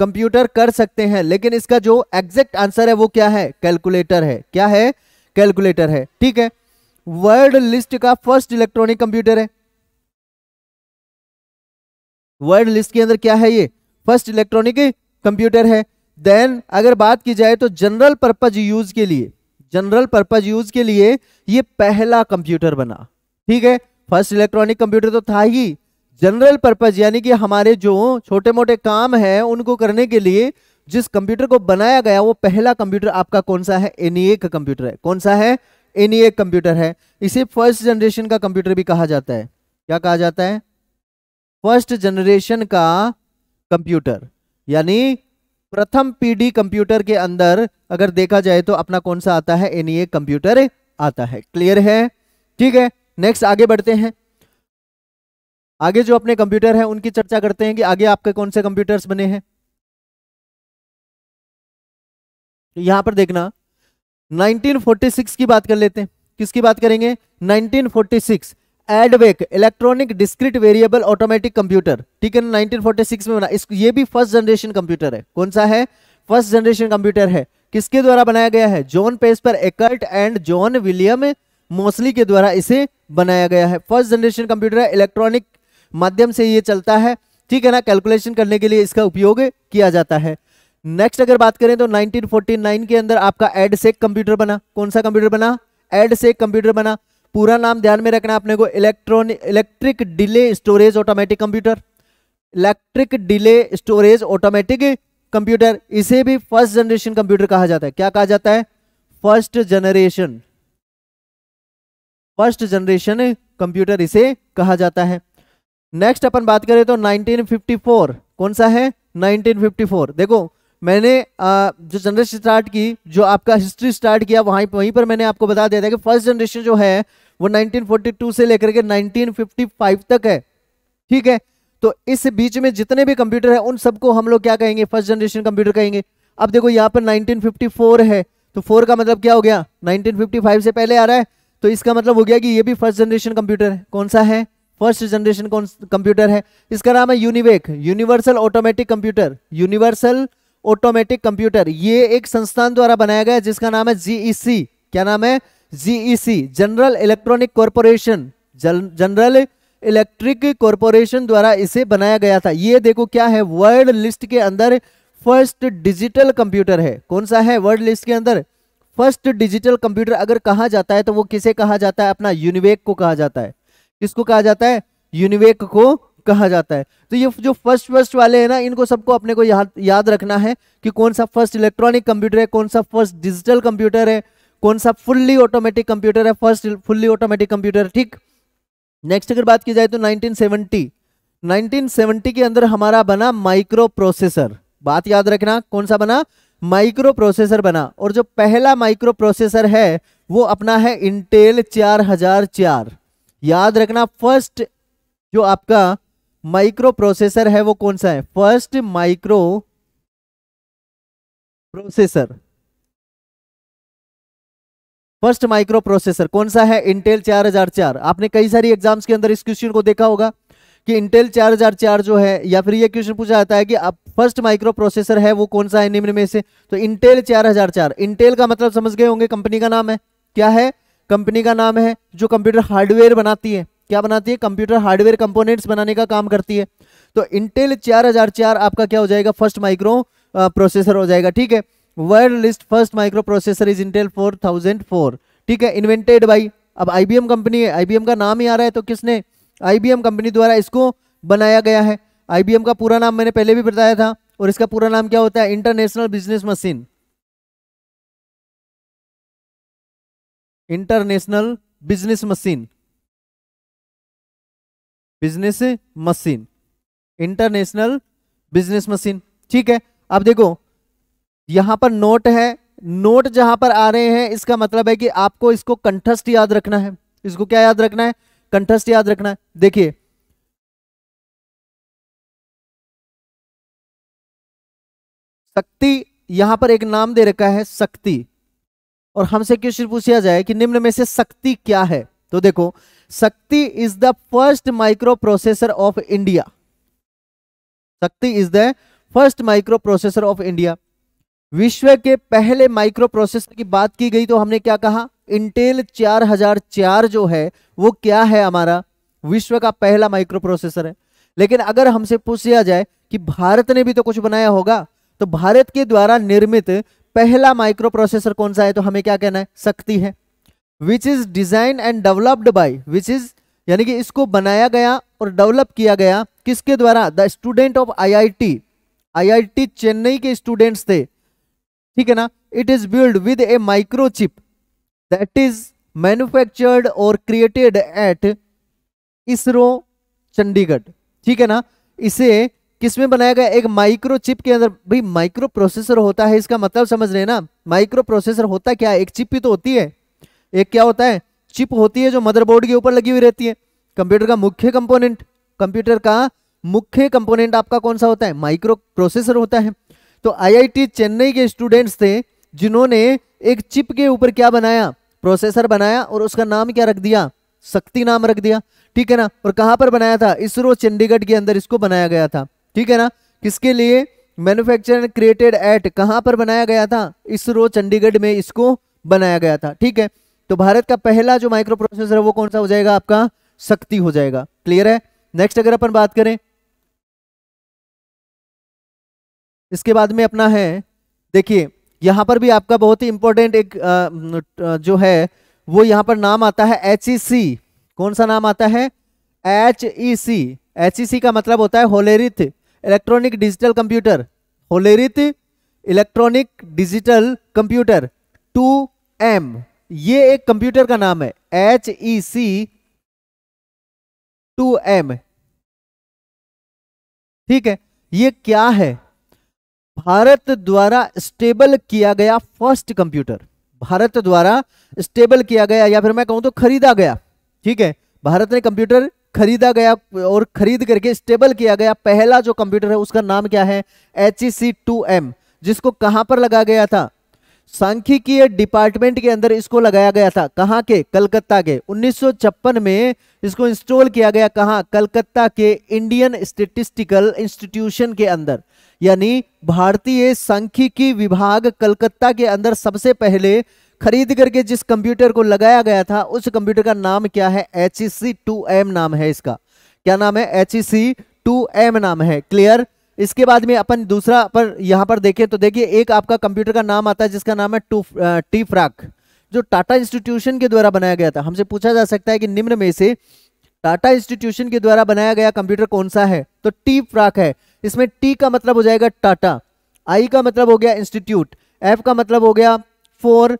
कंप्यूटर कर सकते हैं लेकिन इसका जो एग्जैक्ट आंसर है वो क्या है कैलकुलेटर है क्या है कैलकुलेटर है ठीक है वर्ड लिस्ट का फर्स्ट इलेक्ट्रॉनिक कंप्यूटर है वर्ड लिस्ट के अंदर क्या है ये फर्स्ट इलेक्ट्रॉनिक कंप्यूटर है देन अगर बात की जाए तो जनरल पर्पज यूज के लिए जनरल पर्पज यूज के लिए ये पहला कंप्यूटर बना ठीक है फर्स्ट इलेक्ट्रॉनिक कंप्यूटर तो था ही जनरल पर्पज यानी कि हमारे जो छोटे मोटे काम हैं उनको करने के लिए जिस कंप्यूटर को बनाया गया वो पहला कंप्यूटर आपका कौन सा है एनईए का e कंप्यूटर है कौन सा है एनी एक कंप्यूटर है इसे फर्स्ट जनरेशन का कंप्यूटर भी कहा जाता है क्या कहा जाता है फर्स्ट जनरेशन का कंप्यूटर यानी प्रथम पीढ़ी कंप्यूटर के अंदर अगर देखा जाए तो अपना कौन सा आता है एनी एक कंप्यूटर आता है क्लियर है ठीक है नेक्स्ट आगे बढ़ते हैं आगे जो अपने कंप्यूटर है उनकी चर्चा करते हैं कि आगे आपके कौन से कंप्यूटर्स बने हैं तो यहां पर देखना 1946 की बात कर लेते हैं किसकी बात करेंगे 1946 forty EDVAC electronic discrete variable automatic computer ठीक है ना 1946 में बना इस ये भी फर्स्ट जनरेशन कंप्यूटर है कौन सा है फर्स्ट जनरेशन कंप्यूटर है किसके द्वारा बनाया गया है John Presper Eckert and John William Mauchly के द्वारा इसे बनाया गया है फर्स्ट जनरेशन कंप्यूटर है इलेक्ट्रॉनिक माध्यम से ये चलता है ठीक है ना कैलकुलेशन करने के लिए इसका उपयोग किया जाता है नेक्स्ट अगर बात करें तो 1949 के अंदर आपका एडसेक कंप्यूटर बना कौन सा कंप्यूटर बना एडसेक कंप्यूटर बना पूरा नाम ध्यान में रखना अपने को electron electric delay storage automatic computer electric delay storage automatic computer इसे भी फर्स्ट जनरेशन कंप्यूटर कहा जाता है क्या कहा जाता है first generation first generation computer इसे कहा जाता है नेक्स्ट अपन बात करें तो 1954 कौन सा है 1954 देखो मैंने आ, जो जनरेशन स्टार्ट की जो आपका हिस्ट्री स्टार्ट किया वहीं वहीं पर मैंने आपको बता दिया था कि फर्स्ट जनरेशन जो है वो 1942 से लेकर के 1955 तक है ठीक है तो इस बीच में जितने भी कंप्यूटर है उन सबको हम लोग क्या कहेंगे फर्स्ट जनरेशन कंप्यूटर कहेंगे अब देखो यहाँ पर नाइनटीन है तो फोर का मतलब क्या हो गया नाइनटीन से पहले आ रहा है तो इसका मतलब हो गया कि ये भी फर्स्ट जनरेशन कंप्यूटर है कौन सा है फर्स्ट जनरेशन कंप्यूटर है इसका नाम है UNIVAC universal automatic computer universal automatic computer ये एक संस्थान द्वारा बनाया गया जिसका नाम है जीईसी e क्या नाम है GEC general electronic corporation general electric corporation द्वारा इसे बनाया गया था ये देखो क्या है वर्ल्ड लिस्ट के अंदर फर्स्ट डिजिटल कंप्यूटर है कौन सा है वर्ल्ड लिस्ट के अंदर फर्स्ट डिजिटल कंप्यूटर अगर कहा जाता है तो वो किसे कहा जाता है अपना यूनिवेक को कहा जाता है किसको कहा जाता है यूनिवेक को कहा जाता है तो ये जो फर्स्ट फर्स्ट वाले हैं ना इनको सबको अपने को याद याद रखना है कि कौन सा फर्स्ट इलेक्ट्रॉनिक कंप्यूटर है कौन सा फर्स्ट डिजिटल कंप्यूटर है कौन सा फुल्ली ऑटोमेटिक कंप्यूटर है फर्स्ट फुल्ली ऑटोमेटिक कंप्यूटर ठीक नेक्स्ट अगर बात की जाए तो नाइनटीन सेवनटी के अंदर हमारा बना माइक्रो प्रोसेसर बात याद रखना कौन सा बना माइक्रो प्रोसेसर बना और जो पहला माइक्रो प्रोसेसर है वो अपना है इंटेल 4004 याद रखना फर्स्ट जो आपका माइक्रो प्रोसेसर है वो कौन सा है first microprocessor first microprocessor कौन सा है इंटेल 4004 आपने कई सारी एग्जाम्स के अंदर इस क्वेश्चन को देखा होगा कि इंटेल 4004 जो है या फिर ये क्वेश्चन पूछा जाता है कि आप फर्स्ट माइक्रो प्रोसेसर है वो कौन सा है निम्न में से तो इंटेल 4004 इंटेल का मतलब समझ गए होंगे कंपनी का नाम है क्या है कंपनी का नाम है जो कंप्यूटर हार्डवेयर बनाती है क्या बनाती है कंप्यूटर हार्डवेयर कंपोनेंट्स बनाने का काम करती है तो इंटेल चार हजार चार आपका क्या हो जाएगा फर्स्ट माइक्रो प्रोसेसर हो जाएगा ठीक है world list first microprocessor is Intel four thousand four ठीक है इन्वेंटेड बाई अब आईबीएम कंपनी है आईबीएम का नाम ही आ रहा है तो किसने आईबीएम कंपनी द्वारा इसको बनाया गया है आईबीएम का पूरा नाम मैंने पहले भी बताया था और इसका पूरा नाम क्या होता है international business machine international business machine business machine international business machine ठीक है अब देखो यहां पर नोट है नोट जहां पर आ रहे हैं इसका मतलब है कि आपको इसको कंठस्थ याद रखना है इसको क्या याद रखना है कंठस्थ याद रखना है देखिए शक्ति यहां पर एक नाम दे रखा है शक्ति और हमसे क्वेश्चन पूछा जाए कि निम्न में से शक्ति क्या है तो देखो Shakti is the first microprocessor of India Shakti is the first microprocessor of India विश्व के पहले माइक्रो प्रोसेसर की बात की गई तो हमने क्या कहा इंटेल 4004 जो है वो क्या है हमारा विश्व का पहला माइक्रो प्रोसेसर है लेकिन अगर हमसे पूछ लिया जाए कि भारत ने भी तो कुछ बनाया होगा तो भारत के द्वारा निर्मित पहला माइक्रो प्रोसेसर कौन सा है तो हमें क्या कहना है शक्ति है which is design and developed by which is यानी कि इसको बनाया गया और डेवलप किया गया किसके द्वारा the student of I T Chennai के स्टूडेंट्स थे ठीक है ना it is build with a microchip that is manufactured और क्रिएटेड एट इसरो चंडीगढ़ ठीक है ना इसे किसमें बनाया गया एक माइक्रोचिप के अंदर भाई माइक्रो प्रोसेसर होता है इसका मतलब समझ रहे ना माइक्रो प्रोसेसर होता क्या है एक चिप ही तो होती है एक क्या होता है चिप होती है जो मदरबोर्ड के ऊपर लगी हुई रहती है कंप्यूटर का मुख्य कंपोनेंट कंप्यूटर का मुख्य कंपोनेंट आपका कौन सा होता है माइक्रो प्रोसेसर होता है तो आईआईटी चेन्नई के स्टूडेंट्स थे जिन्होंने एक चिप के ऊपर क्या बनाया प्रोसेसर बनाया और उसका नाम क्या रख दिया शक्ति नाम रख दिया ठीक है ना और कहां पर बनाया था इसरो चंडीगढ़ के अंदर इसको बनाया गया था ठीक है ना किसके लिए मैन्युफैक्चर क्रिएटेड एट कहां पर बनाया गया था इसरो चंडीगढ़ में इसको बनाया गया था ठीक है तो भारत का पहला जो माइक्रो प्रोसेसर है वो कौन सा हो जाएगा आपका शक्ति हो जाएगा क्लियर है नेक्स्ट अगर अपन बात करें इसके बाद में अपना है देखिए यहां पर भी आपका बहुत ही इंपॉर्टेंट एक आ, जो है वो यहां पर नाम आता है एच ई सी कौन सा नाम आता है H E C H E सी का मतलब होता है Hollerith electronic digital computer Hollerith electronic digital computer two M ये एक कंप्यूटर का नाम है H E C two M ठीक है ये क्या है भारत द्वारा स्टेबल किया गया फर्स्ट कंप्यूटर भारत द्वारा स्टेबल किया गया या फिर मैं कहूं तो खरीदा गया ठीक है भारत ने कंप्यूटर खरीदा गया और खरीद करके स्टेबल किया गया पहला जो कंप्यूटर है उसका नाम क्या है H E C two M जिसको कहां पर लगा गया था सांख्यिकीय डिपार्टमेंट के अंदर इसको लगाया गया था कहा के कलकत्ता के 1956 में इसको इंस्टॉल किया गया कहा कलकत्ता के इंडियन स्टेटिस्टिकल इंस्टीट्यूशन के अंदर यानी भारतीय सांख्यिकी विभाग कलकत्ता के अंदर सबसे पहले खरीद करके जिस कंप्यूटर को लगाया गया था उस कंप्यूटर का नाम क्या है H E C two M नाम है इसका क्या नाम है H E C two M नाम है क्लियर इसके बाद में अपन दूसरा पर यहाँ पर देखें तो देखिए एक आपका कंप्यूटर का नाम आता है जिसका नाम है टू टी फ्राक जो टाटा इंस्टीट्यूशन के द्वारा बनाया गया था हमसे पूछा जा सकता है कि निम्न में से टाटा इंस्टीट्यूशन के द्वारा बनाया गया कंप्यूटर कौन सा है तो टी फ्राक है इसमें टी का मतलब हो जाएगा टाटा आई का मतलब हो गया इंस्टीट्यूट एफ का मतलब हो गया फोर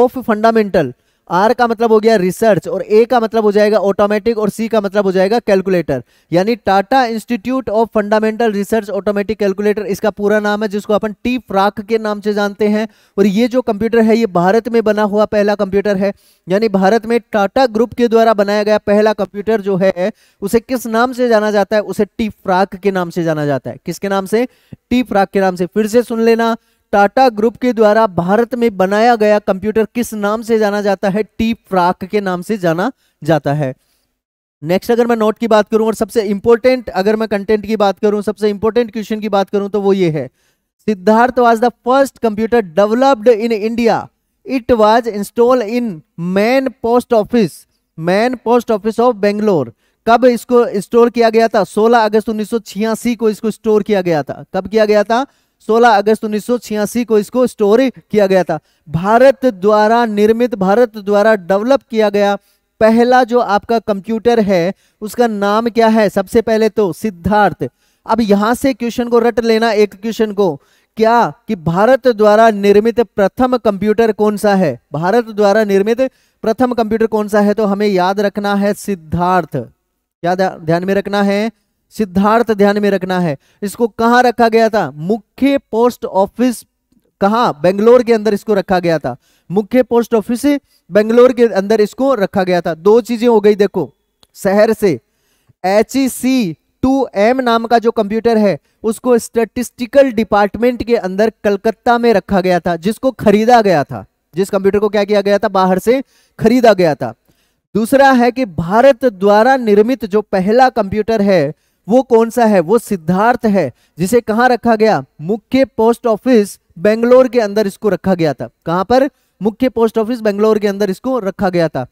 ऑफ फंडामेंटल आर का मतलब हो गया रिसर्च और ए का मतलब हो जाएगा ऑटोमेटिक और सी का मतलब हो जाएगा कैलकुलेटर यानी Tata institute of fundamental research automatic calculator इसका पूरा नाम है जिसको अपन टी फ्राक के नाम से जानते हैं और ये जो कंप्यूटर है ये भारत में बना हुआ पहला कंप्यूटर है यानी भारत में टाटा ग्रुप के द्वारा बनाया गया पहला कंप्यूटर जो है उसे किस नाम से जाना जाता है उसे टी फ्राक के नाम से जाना जाता है किसके नाम से टी फ्राक के नाम से फिर से सुन लेना टाटा ग्रुप के द्वारा भारत में बनाया गया कंप्यूटर किस नाम से जाना जाता है टी फ्राक के नाम से जाना जाता है नेक्स्ट अगर मैं नोट की बात करूं और सबसे इंपॉर्टेंट अगर मैं कंटेंट की बात करूं सबसे इंपॉर्टेंट क्वेश्चन की बात करूं तो वो ये है Siddharth was the first computer developed in India it was install in main post office main post office of Bangalore कब इसको स्टोर किया गया था 16 अगस्त 1986 को इसको स्टोर किया गया था कब किया गया था 16 अगस्त उन्नीस को इसको स्टोर किया गया था भारत द्वारा निर्मित भारत द्वारा डेवलप किया गया पहला जो आपका कंप्यूटर है उसका नाम क्या है सबसे पहले तो सिद्धार्थ अब यहां से क्वेश्चन को रट लेना एक क्वेश्चन को क्या कि भारत द्वारा निर्मित प्रथम कंप्यूटर कौन सा है भारत द्वारा निर्मित प्रथम कंप्यूटर कौन सा है तो हमें याद रखना है सिद्धार्थ याद ध्यान में रखना है सिद्धार्थ ध्यान में रखना है इसको कहां रखा गया था मुख्य पोस्ट ऑफिस कहा बेंगलोर के अंदर इसको रखा गया था मुख्य पोस्ट ऑफिस बेंगलोर के अंदर इसको रखा गया था दो चीजें हो गई देखो शहर से H E C two M नाम का जो कंप्यूटर है उसको स्टेटिस्टिकल डिपार्टमेंट के अंदर कलकत्ता में रखा गया था जिसको खरीदा गया था जिस कंप्यूटर को क्या किया गया था बाहर से खरीदा गया था दूसरा है कि भारत द्वारा निर्मित जो पहला कंप्यूटर है वो कौन सा है वो सिद्धार्थ है जिसे कहा रखा गया मुख्य पोस्ट ऑफिस बेंगलोर के अंदर इसको रखा गया था कहां पर मुख्य पोस्ट ऑफिस बेंगलोर के अंदर इसको रखा गया था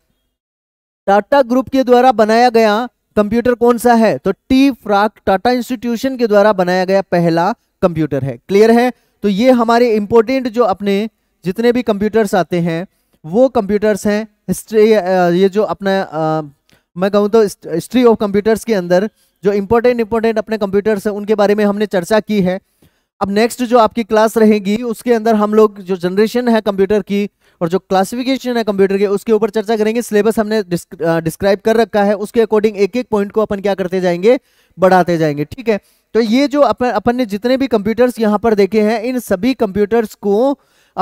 टाटा ग्रुप के द्वारा बनाया गया कंप्यूटर कौन सा है तो टी फ्राक टाटा इंस्टीट्यूशन के द्वारा बनाया गया पहला कंप्यूटर है क्लियर है तो ये हमारे इंपोर्टेंट जो अपने जितने भी कंप्यूटर्स आते हैं वो कंप्यूटर्स हैं हिस्ट्री ये जो अपना आ, मैं कहूँ तो हिस्ट्री ऑफ कंप्यूटर्स के अंदर जो इम्पोर्टेंट इम्पोर्टेंट अपने कंप्यूटर्स हैं उनके बारे में हमने चर्चा की है अब नेक्स्ट जो आपकी क्लास रहेगी उसके अंदर हम लोग जो जनरेशन है कंप्यूटर की और जो क्लासिफिकेशन है कंप्यूटर के उसके ऊपर चर्चा करेंगे सिलेबस हमने डिस्क्राइब कर रखा है उसके अकॉर्डिंग एक एक पॉइंट को अपन क्या करते जाएंगे बढ़ाते जाएंगे ठीक है तो ये जो अपन अपन ने जितने भी कंप्यूटर्स यहाँ पर देखे हैं इन सभी कंप्यूटर्स को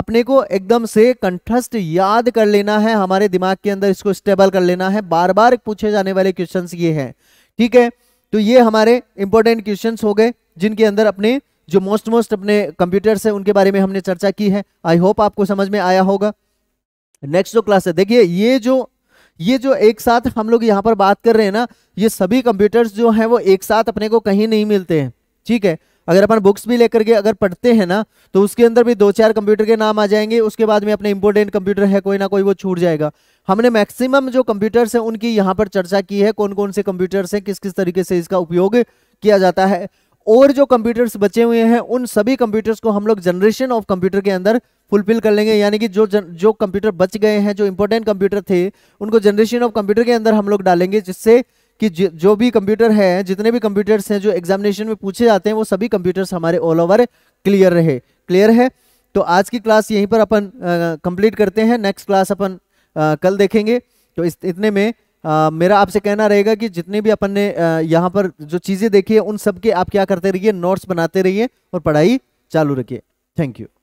अपने को एकदम से कंठस्थ याद कर लेना है हमारे दिमाग के अंदर इसको स्टेबल कर लेना है बार बार पूछे जाने वाले क्वेश्चन ये हैं ठीक है तो ये हमारे इंपॉर्टेंट क्वेश्चन हो गए जिनके अंदर अपने जो मोस्ट मोस्ट अपने कंप्यूटर्स हैं उनके बारे में हमने चर्चा की है आई होप आपको समझ में आया होगा नेक्स्ट जो क्लास है देखिए ये जो ये जो एक साथ हम लोग यहाँ पर बात कर रहे हैं ना ये सभी कंप्यूटर्स जो हैं वो एक साथ अपने को कहीं नहीं मिलते हैं ठीक है अगर अपन बुक्स भी लेकर के अगर पढ़ते हैं ना तो उसके अंदर भी दो चार कंप्यूटर के नाम आ जाएंगे उसके बाद में अपने इंपोर्टेंट कंप्यूटर है कोई ना कोई वो छूट जाएगा हमने मैक्सिमम जो कंप्यूटर्स हैं उनकी यहाँ पर चर्चा की है कौन कौन से कंप्यूटर्स हैं किस किस तरीके से इसका उपयोग किया जाता है और जो कंप्यूटर्स बचे हुए हैं उन सभी कंप्यूटर्स को हम लोग जनरेशन ऑफ कंप्यूटर के अंदर फुलफिल कर लेंगे यानी कि जो जन, जो कंप्यूटर बच गए हैं जो इंपॉर्टेंट कंप्यूटर थे उनको जनरेशन ऑफ कंप्यूटर के अंदर हम लोग डालेंगे जिससे कि जो भी कंप्यूटर है जितने भी कंप्यूटर्स हैं जो एग्जामिनेशन में पूछे जाते हैं वो सभी कंप्यूटर्स हमारे ऑल ओवर क्लियर रहे क्लियर है तो आज की क्लास यहीं पर अपन कंप्लीट करते हैं नेक्स्ट क्लास अपन आ, कल देखेंगे तो इस इतने में आ, मेरा आपसे कहना रहेगा कि जितने भी अपन ने यहाँ पर जो चीज़ें देखी है उन सब के आप क्या करते रहिए नोट्स बनाते रहिए और पढ़ाई चालू रखिए थैंक यू